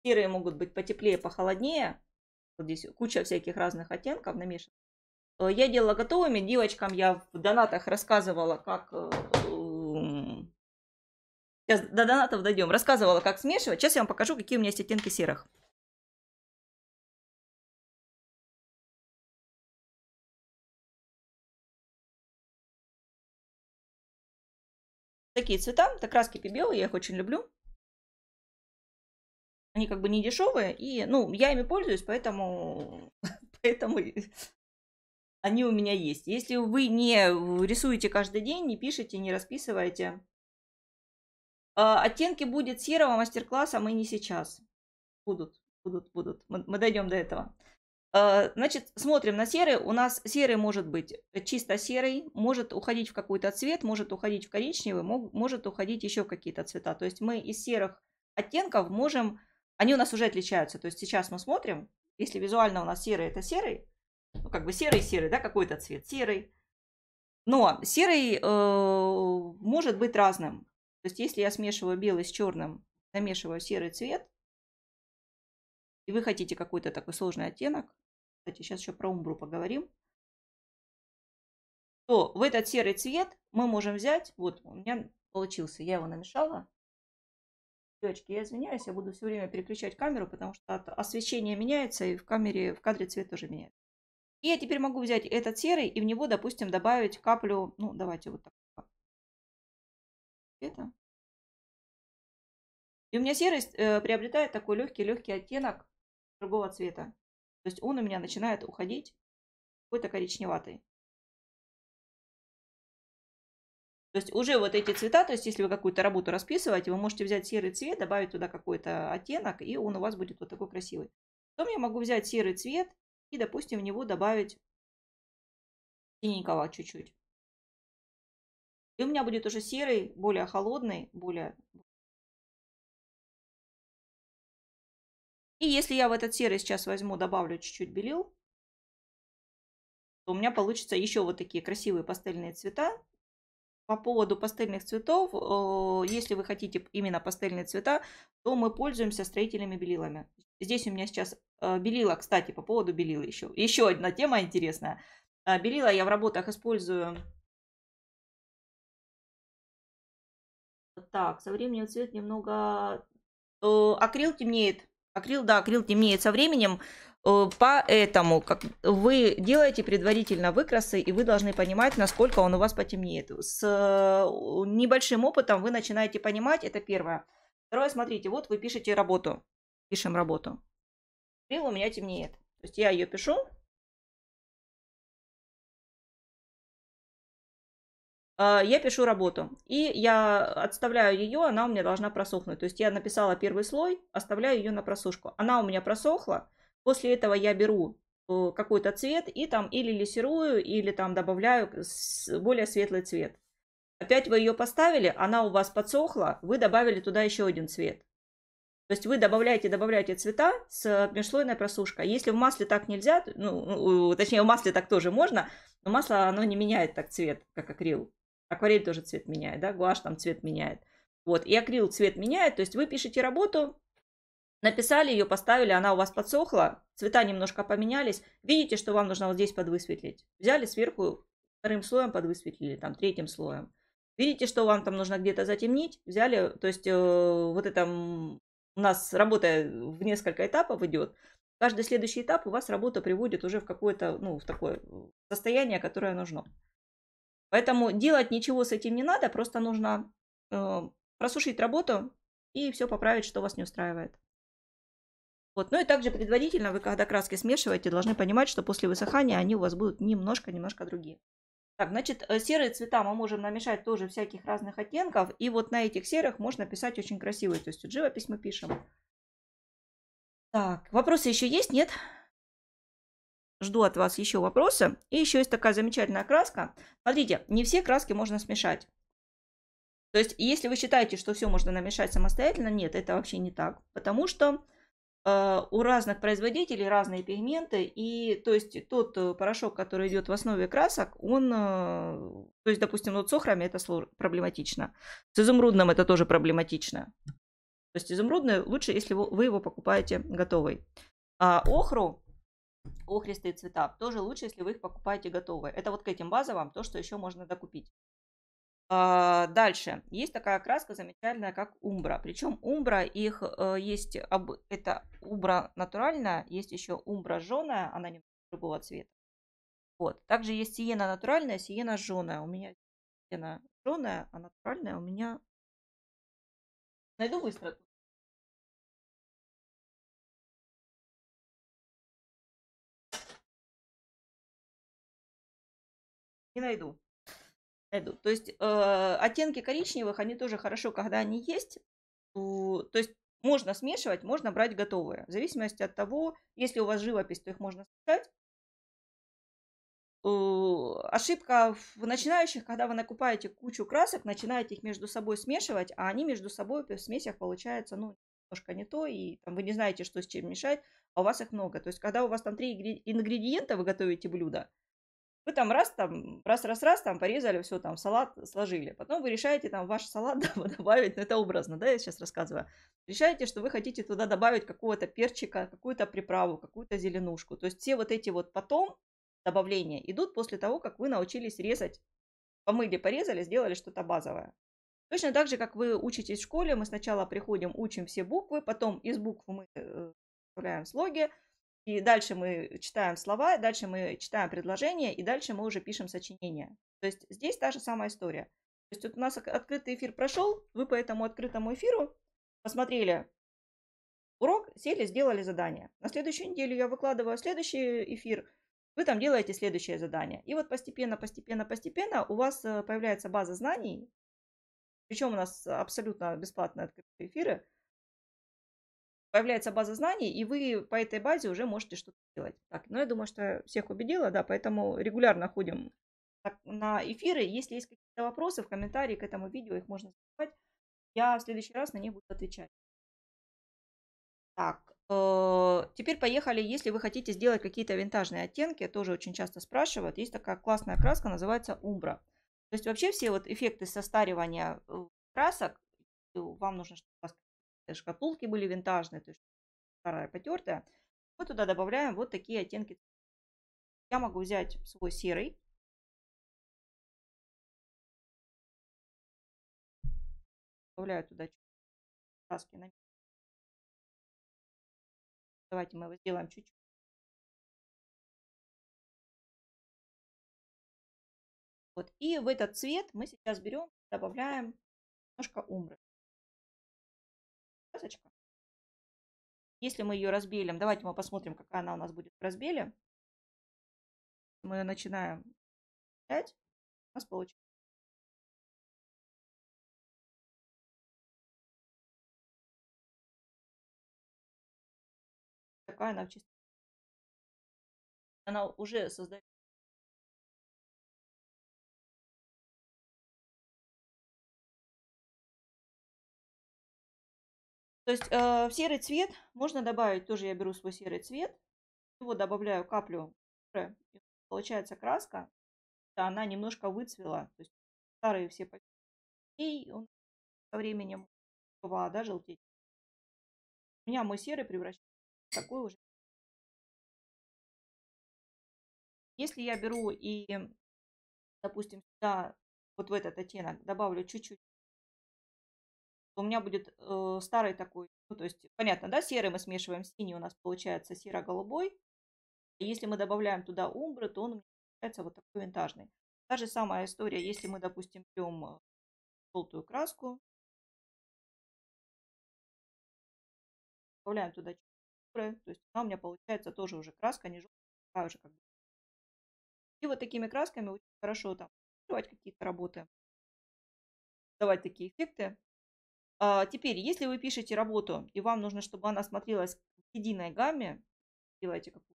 Серые могут быть потеплее, похолоднее. Вот здесь куча всяких разных оттенков намешано. Э, я делала готовыми. Девочкам я в донатах рассказывала, как... Сейчас э, эм, до донатов дойдем. Рассказывала, как смешивать. Сейчас я вам покажу, какие у меня есть оттенки серых. такие цвета. Это краски Пибео, я их очень люблю. Они как бы не дешевые, и, ну, я ими пользуюсь, поэтому, поэтому они у меня есть. Если вы не рисуете каждый день, не пишете, не расписываете, а, оттенки будет серого мастер-класса, мы не сейчас. Будут, будут, будут. Мы, мы дойдем до этого. Э, значит, смотрим на серый. У нас серый может быть э, чисто серый, может уходить в какой-то цвет, может уходить в коричневый, может уходить еще в какие-то цвета. То есть мы из серых оттенков можем... Они у нас уже отличаются. То есть сейчас мы смотрим, если визуально у нас серый – это серый, ну, как бы серый-серый, да, какой-то цвет серый. Но серый э, может быть разным. То есть если я смешиваю белый с черным, намешиваю серый цвет, и вы хотите какой-то такой сложный оттенок, кстати, сейчас еще про умбру поговорим, то в этот серый цвет мы можем взять, вот у меня получился, я его намешала. Девочки, я извиняюсь, я буду все время переключать камеру, потому что освещение меняется, и в камере, в кадре цвет тоже меняется. И я теперь могу взять этот серый и в него, допустим, добавить каплю, ну, давайте вот так. Это. И у меня серость э, приобретает такой легкий-легкий оттенок другого цвета. То есть он у меня начинает уходить какой-то коричневатый. То есть уже вот эти цвета, то есть если вы какую-то работу расписываете, вы можете взять серый цвет, добавить туда какой-то оттенок, и он у вас будет вот такой красивый. Потом я могу взять серый цвет и, допустим, в него добавить синенького чуть-чуть. И у меня будет уже серый, более холодный, более И если я в этот серый сейчас возьму, добавлю чуть-чуть белил, то у меня получится еще вот такие красивые пастельные цвета. По поводу пастельных цветов, э, если вы хотите именно пастельные цвета, то мы пользуемся строительными белилами. Здесь у меня сейчас э, белила, кстати, по поводу белила еще. Еще одна тема интересная. Э, белила я в работах использую Так, со временем цвет немного... Акрил темнеет. Акрил, да, акрил темнеет со временем. Э, поэтому как вы делаете предварительно выкрасы, и вы должны понимать, насколько он у вас потемнеет. С э, небольшим опытом вы начинаете понимать, это первое. Второе, смотрите, вот вы пишете работу. Пишем работу. Акрил у меня темнеет. То есть я ее пишу, А, я пишу работу. И я отставляю ее, она у меня должна просохнуть. То есть я написала первый слой, оставляю ее на просушку. Она у меня просохла. После этого я беру э, какой-то цвет и там или лессирую, или там добавляю более светлый цвет. Опять вы ее поставили, она у вас подсохла, вы добавили туда еще один цвет. То есть вы добавляете, добавляете цвета с межслойной просушкой. Если в масле так нельзя, ну, точнее, в масле так тоже можно, но масло, оно не меняет так цвет, как акрил. Акварель тоже цвет меняет, да, гуашь там цвет меняет. Вот, и акрил цвет меняет, то есть вы пишете работу, написали ее, поставили, она у вас подсохла, цвета немножко поменялись, видите, что вам нужно вот здесь подвысветлить. Взяли сверху, вторым слоем подвысветлили, там, третьим слоем. Видите, что вам там нужно где-то затемнить, взяли, то есть э, вот это у нас работа в несколько этапов идет, каждый следующий этап у вас работа приводит уже в какое-то, ну, в такое состояние, которое нужно. Поэтому делать ничего с этим не надо, просто нужно э, просушить работу и все поправить, что вас не устраивает. Вот. Ну и также предварительно вы, когда краски смешиваете, должны понимать, что после высыхания они у вас будут немножко-немножко другие. Так, значит, э, серые цвета мы можем намешать тоже всяких разных оттенков. И вот на этих серых можно писать очень красивые. То есть живопись мы пишем. Так, вопросы еще есть? Нет? Жду от вас еще вопросы. И еще есть такая замечательная краска. Смотрите, не все краски можно смешать. То есть, если вы считаете, что все можно намешать самостоятельно, нет, это вообще не так. Потому что э, у разных производителей разные пигменты. И, то есть, тот э, порошок, который идет в основе красок, он... Э, то есть, допустим, вот с охрами это проблематично. С изумрудным это тоже проблематично. То есть, изумрудный лучше, если вы его покупаете готовый. А охру охристые цвета. Тоже лучше, если вы их покупаете готовые. Это вот к этим базовым, то, что еще можно докупить. А, дальше. Есть такая краска замечательная, как умбра. Причем умбра, их э, есть, это умбра натуральная, есть еще умбра жженая, она немного другого цвета. Вот. Также есть сиена натуральная, сиена жженая. У меня сиена жженая, а натуральная у меня... Найду быстро. не найду. найду. То есть э, оттенки коричневых, они тоже хорошо, когда они есть. То, то есть можно смешивать, можно брать готовые. В зависимости от того, если у вас живопись, то их можно смешать. ошибка в начинающих, когда вы накупаете кучу красок, начинаете их между собой смешивать, а они между собой в смесях получаются, ну, немножко не то, и там, вы не знаете, что с чем мешать, а у вас их много. То есть, когда у вас там три ингредиента, вы готовите блюдо, вы там раз, там, раз-раз-раз, там порезали, все, там салат сложили. Потом вы решаете там ваш салат добавить, это образно, да, я сейчас рассказываю. Решаете, что вы хотите туда добавить какого-то перчика, какую-то приправу, какую-то зеленушку. То есть все вот эти вот потом добавления идут после того, как вы научились резать, помыли, порезали, сделали что-то базовое. Точно так же, как вы учитесь в школе, мы сначала приходим, учим все буквы, потом из букв мы составляем э, э, слоги, и дальше мы читаем слова, дальше мы читаем предложения, и дальше мы уже пишем сочинение. То есть здесь та же самая история. То есть вот у нас открытый эфир прошел, вы по этому открытому эфиру посмотрели урок, сели, сделали задание. На следующую неделю я выкладываю следующий эфир, вы там делаете следующее задание. И вот постепенно, постепенно, постепенно у вас э, появляется база знаний, причем у нас абсолютно бесплатные открытые эфиры – появляется база знаний, и вы по этой базе уже можете что-то делать. Так, ну я думаю, что всех убедила, да, поэтому регулярно ходим на эфиры. Если есть какие-то вопросы в комментарии к этому видео, их можно задавать. Я в следующий раз на них буду отвечать. Так, э, теперь поехали, если вы хотите сделать какие-то винтажные оттенки, тоже очень часто спрашивают, есть такая классная краска, называется Umbra. То есть вообще все вот эффекты состаривания э, красок, э, вам нужно, чтобы у вас Э, шкатулки были винтажные, то есть старая потертая. Мы туда добавляем вот такие оттенки. Я могу взять свой серый. Добавляю туда краски на Давайте мы его сделаем чуть-чуть. Вот. И в этот цвет мы сейчас берем, добавляем немножко умбры связочка. Если мы ее разбелим, давайте мы посмотрим, какая она у нас будет в разбеле. Мы ее начинаем 5. У нас получится. Такая она в чистом. Она уже создает То есть э, в серый цвет можно добавить, тоже я беру свой серый цвет, его добавляю каплю, получается краска, она немножко выцвела, то есть старые все и он со временем вода желтеть. У меня мой серый превращается в такой уже. Если я беру и, допустим, сюда, вот в этот оттенок добавлю чуть-чуть у меня будет э, старый такой, ну, то есть, понятно, да, серый мы смешиваем с синий, у нас получается серо-голубой. Если мы добавляем туда умбры, то он получается вот такой винтажный. Та же самая история, если мы, допустим, берем э, желтую краску, добавляем туда умбры, то есть она у меня получается тоже уже краска, не желтая, а уже как бы. И вот такими красками очень хорошо там какие-то работы, давать такие эффекты. А, теперь, если вы пишете работу, и вам нужно, чтобы она смотрелась в единой гамме, делайте какую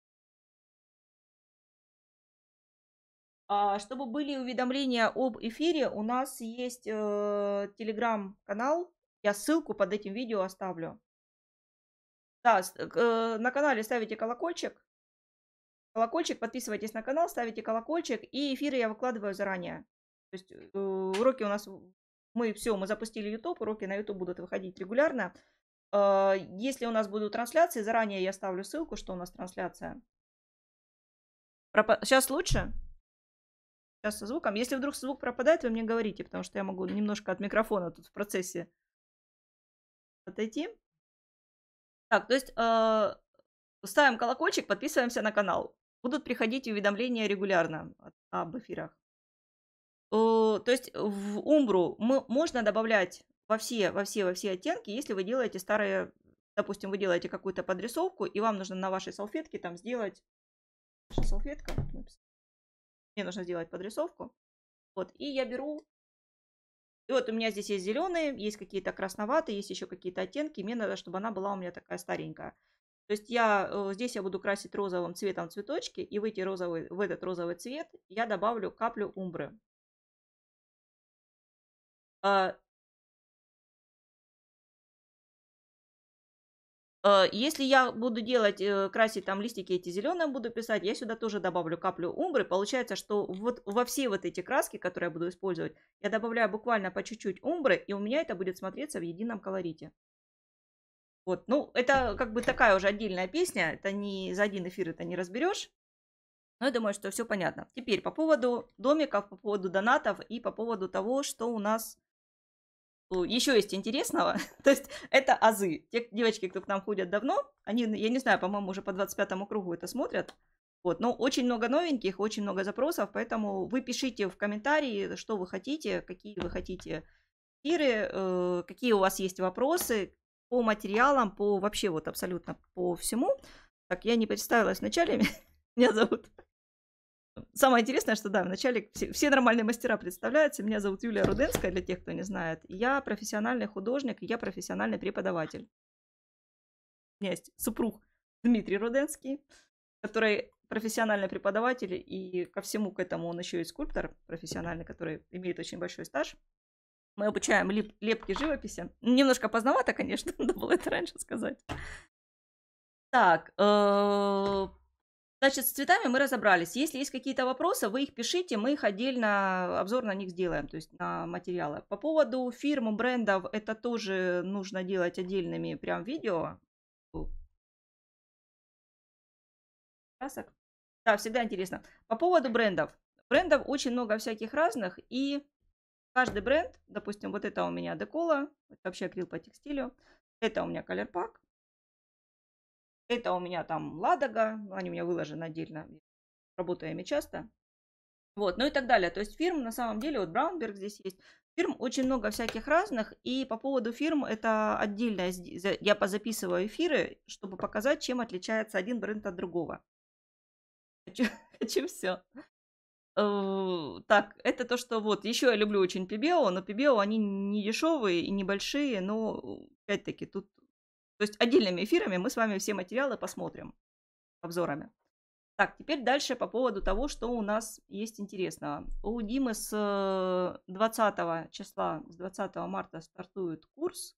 а, Чтобы были уведомления об эфире, у нас есть э, телеграм-канал. Я ссылку под этим видео оставлю. Да, э, э, на канале ставите колокольчик. Колокольчик, подписывайтесь на канал, ставите колокольчик. И эфиры я выкладываю заранее. То есть уроки у нас мы все, мы запустили YouTube, уроки на YouTube будут выходить регулярно. А, если у нас будут трансляции, заранее я ставлю ссылку, что у нас трансляция. Сейчас лучше? Сейчас со звуком. Если вдруг звук пропадает, вы мне говорите, потому что я могу немножко от микрофона тут в процессе отойти. Так, то есть э, ставим колокольчик, подписываемся на канал. Будут приходить уведомления регулярно об эфирах то есть в умбру мы, можно добавлять во все, во все, во все оттенки, если вы делаете старые, допустим, вы делаете какую-то подрисовку, и вам нужно на вашей салфетке там сделать, ваша салфетка, мне нужно сделать подрисовку, вот, и я беру, и вот у меня здесь есть зеленые, есть какие-то красноватые, есть еще какие-то оттенки, мне надо, чтобы она была у меня такая старенькая. То есть я э, здесь я буду красить розовым цветом цветочки, и в, эти розовые, в этот розовый цвет я добавлю каплю умбры. А а, если я буду делать, э, красить там листики эти зеленые, буду писать, я сюда тоже добавлю каплю умбры. Получается, что вот во все вот эти краски, которые я буду использовать, я добавляю буквально по чуть-чуть умбры, и у меня это будет смотреться в едином колорите. Вот, ну, это как бы такая уже отдельная песня, это не за один эфир это не разберешь. Но я думаю, что все понятно. Теперь по поводу домиков, по поводу донатов и по поводу того, что у нас еще есть интересного, то есть это азы. Те девочки, кто к нам ходят давно, они, я не знаю, по-моему, уже по 25 кругу это смотрят. Вот, но очень много новеньких, очень много запросов, поэтому вы пишите в комментарии, что вы хотите, какие вы хотите эфиры, э, какие у вас есть вопросы по материалам, по вообще вот абсолютно по всему. Так, я не представилась вначале, меня зовут Самое интересное, что да, вначале все, все нормальные мастера представляются. Меня зовут Юлия Руденская, для тех, кто не знает. Я профессиональный художник, я профессиональный преподаватель. У меня есть супруг Дмитрий Руденский, который профессиональный преподаватель, и ко всему к этому он еще и скульптор профессиональный, который имеет очень большой стаж. Мы обучаем леп- лепки живописи. Немножко поздновато, конечно, надо было это раньше сказать. Так, э, Значит, с цветами мы разобрались. Если есть какие-то вопросы, вы их пишите, мы их отдельно, обзор на них сделаем, то есть на материалы. По поводу фирм, брендов, это тоже нужно делать отдельными прям видео. Да, всегда интересно. По поводу брендов. Брендов очень много всяких разных, и каждый бренд, допустим, вот это у меня декола, это вообще акрил по текстилю, это у меня колерпак, это у меня там Ладога, они у меня выложены отдельно, работаю ими часто. Вот, ну и так далее. То есть фирм на самом деле, вот Браунберг здесь есть, фирм очень много всяких разных. И по поводу фирм это отдельно, я позаписываю эфиры, чтобы показать, чем отличается один бренд от другого. Хочу, хочу все. Э, так, это то, что вот, еще я люблю очень Пибео, но Пибео, они не дешевые и небольшие, но, опять-таки, тут то есть отдельными эфирами мы с вами все материалы посмотрим обзорами. Так, теперь дальше по поводу того, что у нас есть интересного. У Димы с 20 э, числа, с 20 марта стартует курс.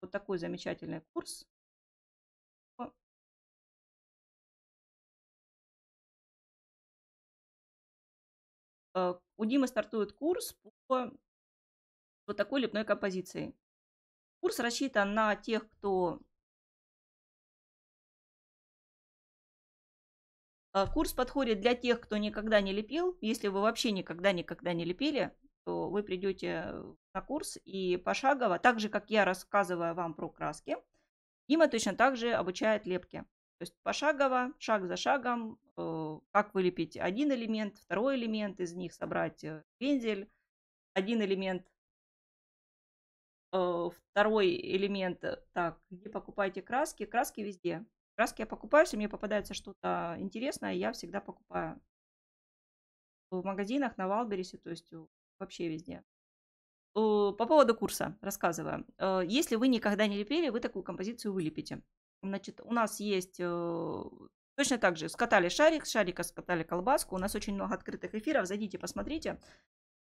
Вот такой замечательный курс. Э, у Димы стартует курс по вот такой лепной композиции. Курс рассчитан на тех, кто... А, курс подходит для тех, кто никогда не лепил. Если вы вообще никогда-никогда не лепили, то вы придете на курс и пошагово, так же, как я рассказываю вам про краски, Дима точно так же обучает лепке. То есть пошагово, шаг за шагом, э, как вылепить один элемент, второй элемент, из них собрать вензель, э, один элемент Э, второй элемент, э, так, где покупаете краски? Краски везде. Краски я покупаю, если мне попадается что-то интересное, я всегда покупаю. В магазинах, на Валберисе, то есть э, вообще везде. По поводу курса рассказываю. Если вы никогда не лепили, вы такую композицию вылепите. Значит, у нас есть точно так же скатали шарик, с шарика скатали колбаску. У нас очень много открытых эфиров. Зайдите, посмотрите.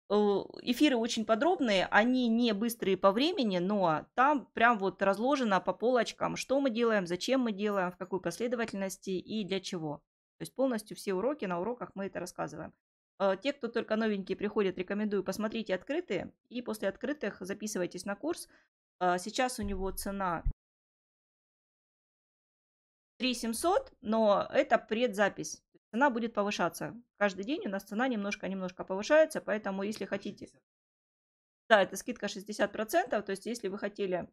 Э, эфиры очень подробные, они не быстрые по времени, но там прям вот разложено по полочкам, что мы делаем, зачем мы делаем, в какой последовательности и для чего. То есть полностью все уроки, на уроках мы это рассказываем. Э, те, кто только новенькие приходят, рекомендую, посмотрите открытые, и после открытых записывайтесь на курс. Э, сейчас у него цена 3700, но это предзапись цена будет повышаться. Каждый день у нас цена немножко-немножко повышается, поэтому если хотите... Да, это скидка 60%, то есть если вы хотели,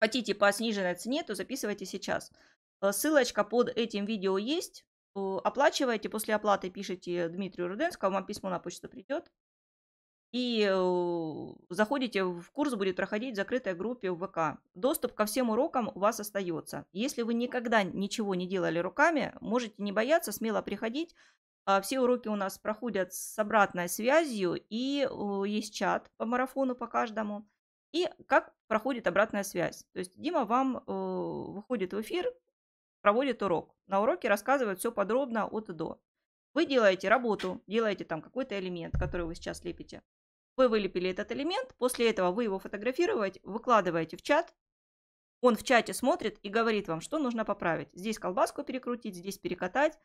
хотите по сниженной цене, то записывайте сейчас. Э, ссылочка под этим видео есть. Э, оплачивайте после оплаты пишите Дмитрию Руденскому, вам письмо на почту придет и э, заходите в курс, будет проходить в закрытой группе в ВК. Доступ ко всем урокам у вас остается. Если вы никогда ничего не делали руками, можете не бояться, смело приходить. А, все уроки у нас проходят с обратной связью, и есть чат по марафону по каждому. И как проходит обратная связь. То есть Дима вам выходит в эфир, проводит урок. На уроке рассказывает все подробно от и до. Вы делаете работу, делаете там какой-то элемент, который вы сейчас лепите. Вы вылепили этот элемент, после этого вы его фотографируете, выкладываете в чат, он в чате смотрит и говорит вам, что нужно поправить. Здесь колбаску перекрутить, здесь перекатать.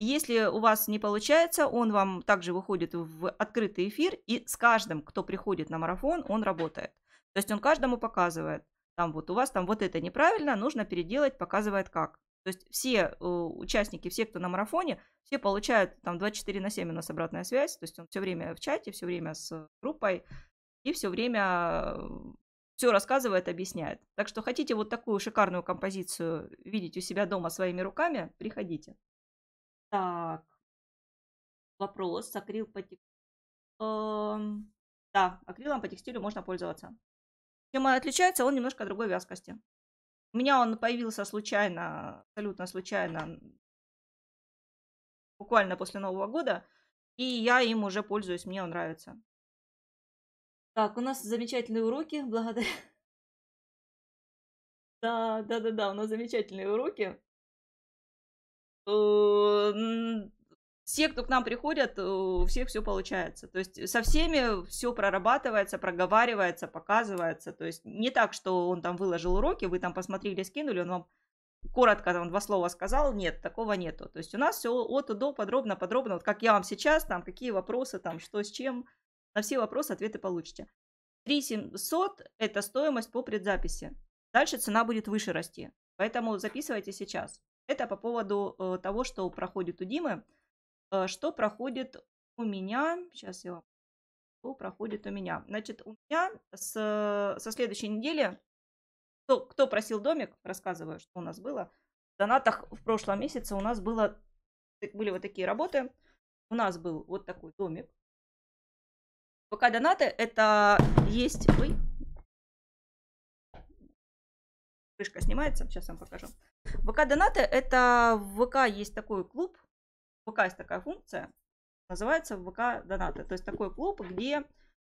Если у вас не получается, он вам также выходит в открытый эфир, и с каждым, кто приходит на марафон, он работает. То есть он каждому показывает, там вот у вас там вот это неправильно, нужно переделать, показывает как. То есть все э, участники, все, кто на марафоне, все получают там 24 на 7 у нас обратная связь, то есть он все время в чате, все время с группой и все время э, все рассказывает, объясняет. Так что хотите вот такую шикарную композицию видеть у себя дома своими руками, приходите. Так, вопрос, акрил по текстилю. Эм, да, акрилом по текстилю можно пользоваться. Чем он отличается? Он немножко другой вязкости. У меня он появился случайно, абсолютно случайно, буквально после Нового года. И я им уже пользуюсь, мне он нравится. Так, у нас замечательные уроки, благодаря... Да, да, да, да, у нас замечательные уроки. Э, все, кто к нам приходят, э, у всех все получается. То есть со всеми все прорабатывается, проговаривается, показывается. То есть не так, что он там выложил уроки, вы там посмотрели, скинули, он вам коротко там два слова сказал, нет, такого нету. То есть у нас все от и до, подробно, подробно, вот как я вам сейчас, там какие вопросы, там что с чем, на все вопросы ответы получите. 3700 – это стоимость по предзаписи. Дальше цена будет выше расти, поэтому записывайте сейчас. Это по поводу э, того, что проходит у Димы – Э, что проходит у меня. Сейчас я вам что проходит у меня. Значит, у меня с, со следующей недели, кто, кто просил домик, рассказываю, что у нас было. В донатах в прошлом месяце у нас было, э, были вот такие работы. У нас был вот такой домик. Пока донаты, это есть... Ой, крышка снимается, сейчас вам покажу. ВК Донаты, это в ВК есть такой клуб, ВК есть такая функция, называется ВК донаты. То есть такой клуб, где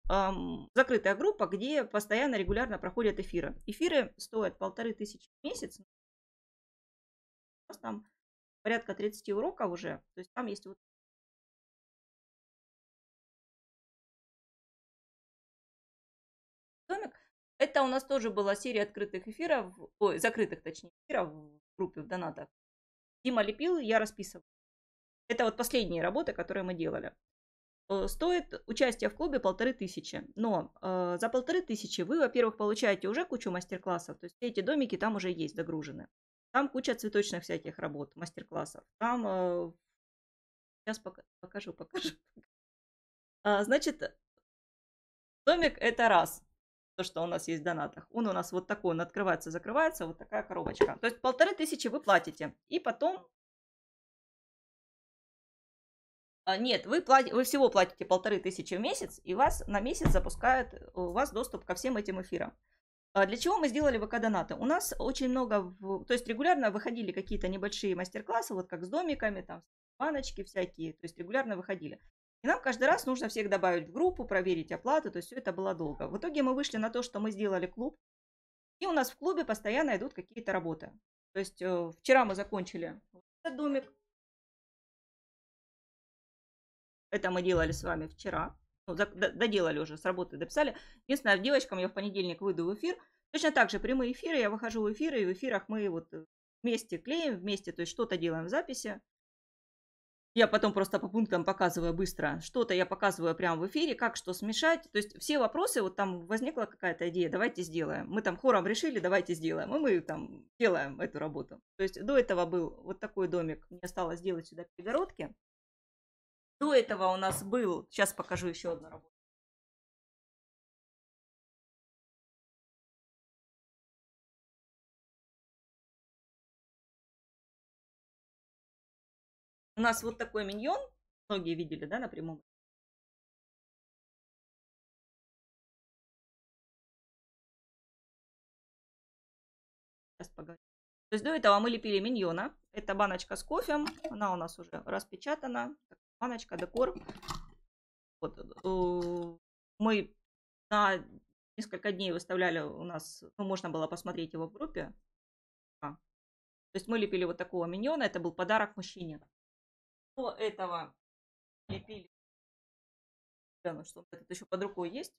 эм, закрытая группа, где постоянно, регулярно проходят эфиры. Эфиры стоят полторы тысячи в месяц. У нас там порядка 30 уроков уже. То есть там есть вот домик. Это у нас тоже была серия открытых эфиров, ой, закрытых, точнее, эфиров в группе, в донатах. Дима лепил, я расписывал. Это вот последние работы, которые мы делали. Э, стоит участие в клубе полторы тысячи, но э, за полторы тысячи вы, во-первых, получаете уже кучу мастер-классов, то есть эти домики там уже есть загружены. Там куча цветочных всяких работ, мастер-классов. Там, э, сейчас покажу, покажу. А, значит, э, домик это раз, то, что у нас есть в донатах. Он у нас вот такой, он открывается, закрывается, вот такая коробочка. То есть полторы тысячи вы платите, и потом а, нет, вы, плат... вы всего платите полторы тысячи в месяц, и вас на месяц запускают, э, у вас доступ ко всем этим эфирам. А для чего мы сделали ВК-донаты? У нас очень много, в... то есть регулярно выходили какие-то небольшие мастер-классы, вот как с домиками, там, баночки всякие, то есть регулярно выходили. И нам каждый раз нужно всех добавить в группу, проверить оплату, то есть все это было долго. В итоге мы вышли на то, что мы сделали клуб, и у нас в клубе постоянно идут какие-то работы. То есть э, вчера мы закончили этот домик, Это мы делали с вами вчера. Ну, доделали уже, с работы дописали. Единственное, девочкам я в понедельник выйду в эфир. Точно так же прямые эфиры, я выхожу в эфиры, и в эфирах мы вот э, вместе клеим, вместе, то есть что-то делаем в записи. Я потом просто по пунктам показываю быстро. Что-то я показываю прямо в эфире, как что смешать. То есть все вопросы, вот там возникла какая-то идея, давайте сделаем. Мы там хором решили, давайте сделаем. И мы там делаем эту работу. То есть до этого был вот такой домик. Мне осталось сделать сюда перегородки. До этого у нас был, сейчас покажу еще одну работу. У нас вот такой миньон, многие видели, да, на прямом. Сейчас поговорим. То есть до этого мы лепили миньона. Это баночка с кофе, она у нас уже распечатана. Так, баночка, декор. Вот, э, мы на несколько дней выставляли у нас, ну, можно было посмотреть его в группе. А. То есть мы лепили вот такого миньона, это был подарок мужчине. До этого лепили, ну что, этот еще под рукой есть.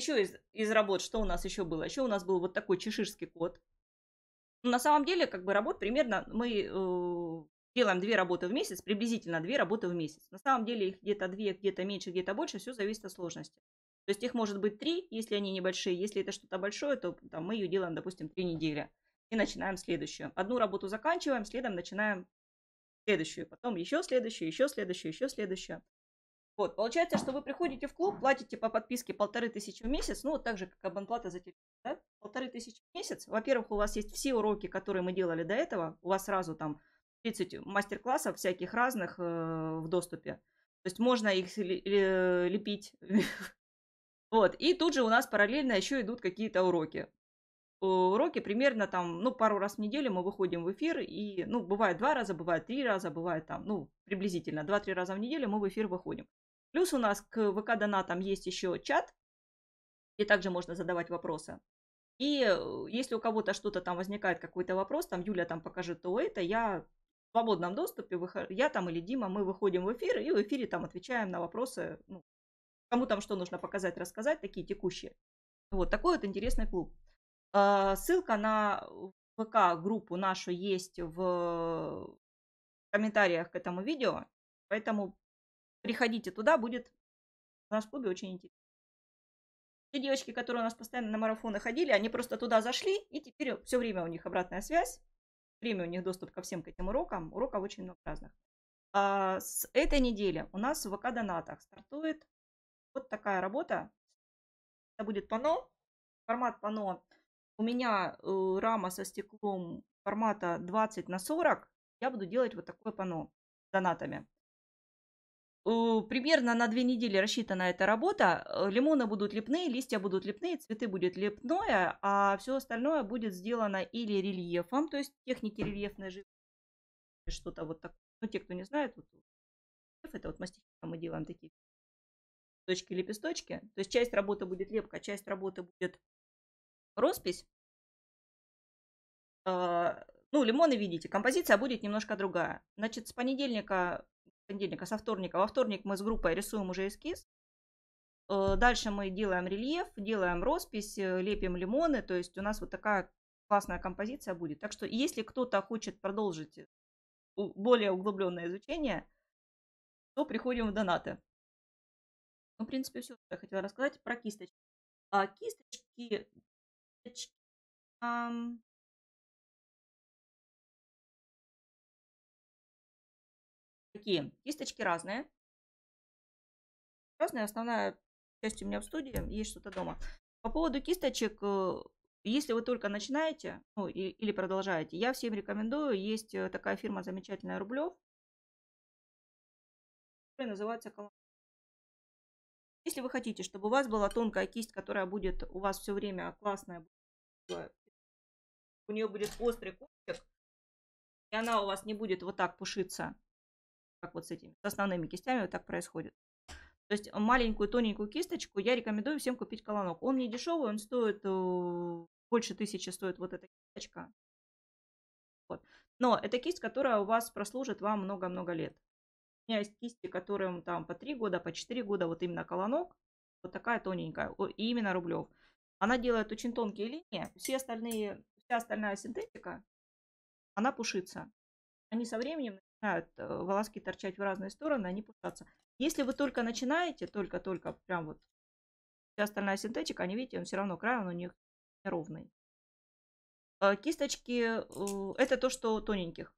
Еще из, из работ, что у нас еще было? Еще у нас был вот такой чеширский кот. на самом деле, как бы работ примерно мы э, делаем две работы в месяц, приблизительно две работы в месяц. На самом деле их где-то две, где-то меньше, где-то больше, все зависит от сложности. То есть их может быть три, если они небольшие. Если это что-то большое, то там, мы ее делаем, допустим, три недели. И начинаем следующую. Одну работу заканчиваем, следом начинаем следующую, потом еще следующую, еще следующую, еще следующую. Вот, получается, что вы приходите в клуб, платите по подписке полторы тысячи в месяц, ну, вот так же, как абонплата за телефон, да? полторы тысячи в месяц. Во-первых, у вас есть все уроки, которые мы делали до этого, у вас сразу там 30 мастер-классов всяких разных э, в доступе. То есть можно их э, лепить. Вот, и тут же у нас параллельно еще идут какие-то уроки уроки примерно там, ну, пару раз в неделю мы выходим в эфир, и, ну, бывает два раза, бывает три раза, бывает там, ну, приблизительно, два-три раза в неделю мы в эфир выходим. Плюс у нас к ВК-донатам есть еще чат, где также можно задавать вопросы. И э, если у кого-то что-то там возникает, какой-то вопрос, там Юля там покажет, то это, я в свободном доступе, я там или Дима, мы выходим в эфир, и в эфире там отвечаем на вопросы, ну, кому там что нужно показать, рассказать, такие текущие. Вот такой вот интересный клуб. А, ссылка на ВК-группу нашу есть в комментариях к этому видео, поэтому Приходите туда, будет у нас в клубе очень интересно. Те девочки, которые у нас постоянно на марафоны ходили, они просто туда зашли, и теперь все время у них обратная связь, время у них доступ ко всем к этим урокам, уроков очень много разных. А с этой недели у нас в ВК-донатах стартует вот такая работа. Это будет панно, формат панно. У меня э, рама со стеклом формата 20 на 40. Я буду делать вот такое панно с донатами. Э, примерно на две недели рассчитана эта работа. Э, лимоны будут лепные, листья будут лепные, цветы будет лепное, а все остальное будет сделано или рельефом, то есть техники рельефной живописи, что-то вот такое. Ну, те, кто не знает, вот, это вот мастихина мы делаем такие точки лепесточки. То есть часть работы будет лепка, часть работы будет роспись. Э, ну, лимоны видите, композиция будет немножко другая. Значит, с понедельника понедельника, со вторника. Во вторник мы с группой рисуем уже эскиз. Э, дальше мы делаем рельеф, делаем роспись, э, лепим лимоны. То есть у нас вот такая классная композиция будет. Так что если кто-то хочет продолжить э, более углубленное изучение, то приходим в донаты. Ну, в принципе, все, что я хотела рассказать про кисточки. А кисточки... кисточки эм, такие кисточки разные. Разные, основная часть у меня в студии, есть что-то дома. По поводу кисточек, э, если вы только начинаете ну, и, или продолжаете, я всем рекомендую, есть э, такая фирма замечательная Рублев, которая называется Коломбо. Если вы хотите, чтобы у вас была тонкая кисть, которая будет у вас все время классная, у нее будет острый кончик, и она у вас не будет вот так пушиться, как вот с этими, с основными кистями вот так происходит. То есть маленькую тоненькую кисточку я рекомендую всем купить колонок. Он не дешевый, он стоит э, больше тысячи стоит вот эта кисточка. Вот. Но это кисть, которая у вас прослужит вам много-много лет. У меня есть кисти, которым там по 3 года, по 4 года, вот именно колонок, вот такая тоненькая, и именно рублев. Она делает очень тонкие линии, все остальные, вся остальная синтетика, она пушится. Они со временем начинают э, волоски торчать в разные стороны, они пушатся. Если вы только начинаете, только-только прям вот вся остальная синтетика, они, видите, он все равно край, он у них ровный. А, кисточки, э, это то, что тоненьких.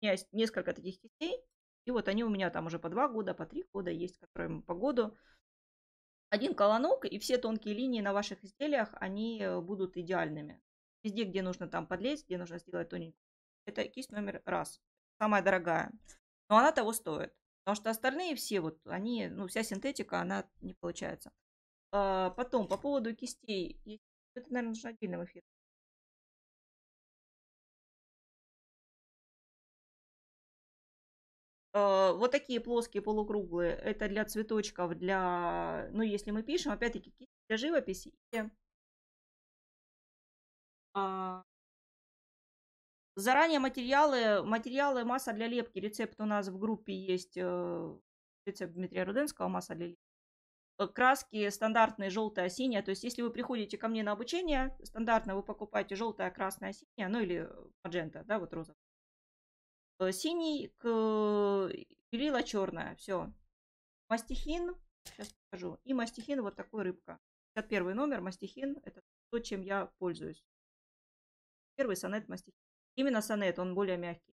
У меня есть несколько таких кистей, и вот они у меня там уже по два года, по три года есть, которые по году. Один колонок, и все тонкие линии на ваших изделиях, они э, будут идеальными. Везде, где нужно там подлезть, где нужно сделать тоненькую это кисть номер раз. Самая дорогая. Но она того стоит. Потому что остальные все вот, они, ну, вся синтетика, она не получается. А, потом, по поводу кистей. Это, наверное, нужно отдельным эфиром. А, вот такие плоские полукруглые, это для цветочков, для, ну, если мы пишем, опять-таки, для живописи. А, Заранее материалы, материалы масса для лепки. Рецепт у нас в группе есть. Э, рецепт Дмитрия Руденского, масса для лепки. Э, краски стандартные, желтая, синяя. То есть, если вы приходите ко мне на обучение, стандартно вы покупаете желтая, красная, синяя, ну или э, маджента, да, вот роза. Синий, к... белила черная, все. Мастихин, сейчас покажу. И мастихин вот такой рыбка. 51 номер, мастихин, это то, чем я пользуюсь. Первый сонет мастихин. Именно сонет, он более мягкий.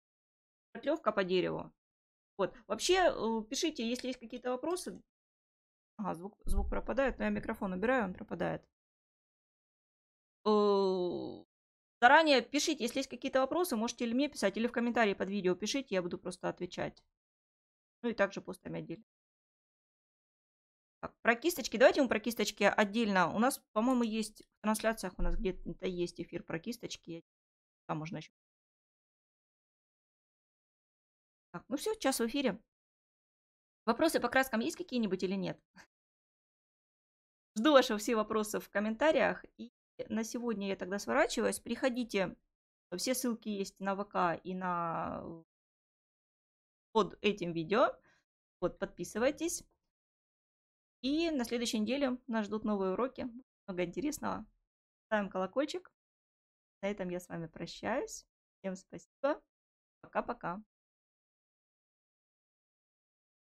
Шпатлевка по дереву. Вот. Вообще, э, пишите, если есть какие-то вопросы. Ага, звук, звук пропадает, но я микрофон убираю, он пропадает. Э, заранее пишите, если есть какие-то вопросы, можете ли мне писать, или в комментарии под видео пишите, я буду просто отвечать. Ну и также постами отдельно. Так, про кисточки. Давайте мы про кисточки отдельно. У нас, по-моему, есть в трансляциях у нас где-то есть эфир про кисточки. Там можно еще Так, ну все, час в эфире. Вопросы по краскам есть какие-нибудь или нет? Жду ваши все вопросы в комментариях. И на сегодня я тогда сворачиваюсь. Приходите. Все ссылки есть на ВК и на под этим видео. Вот, подписывайтесь. И на следующей неделе нас ждут новые уроки. Много интересного. Ставим колокольчик. На этом я с вами прощаюсь. Всем спасибо. Пока-пока.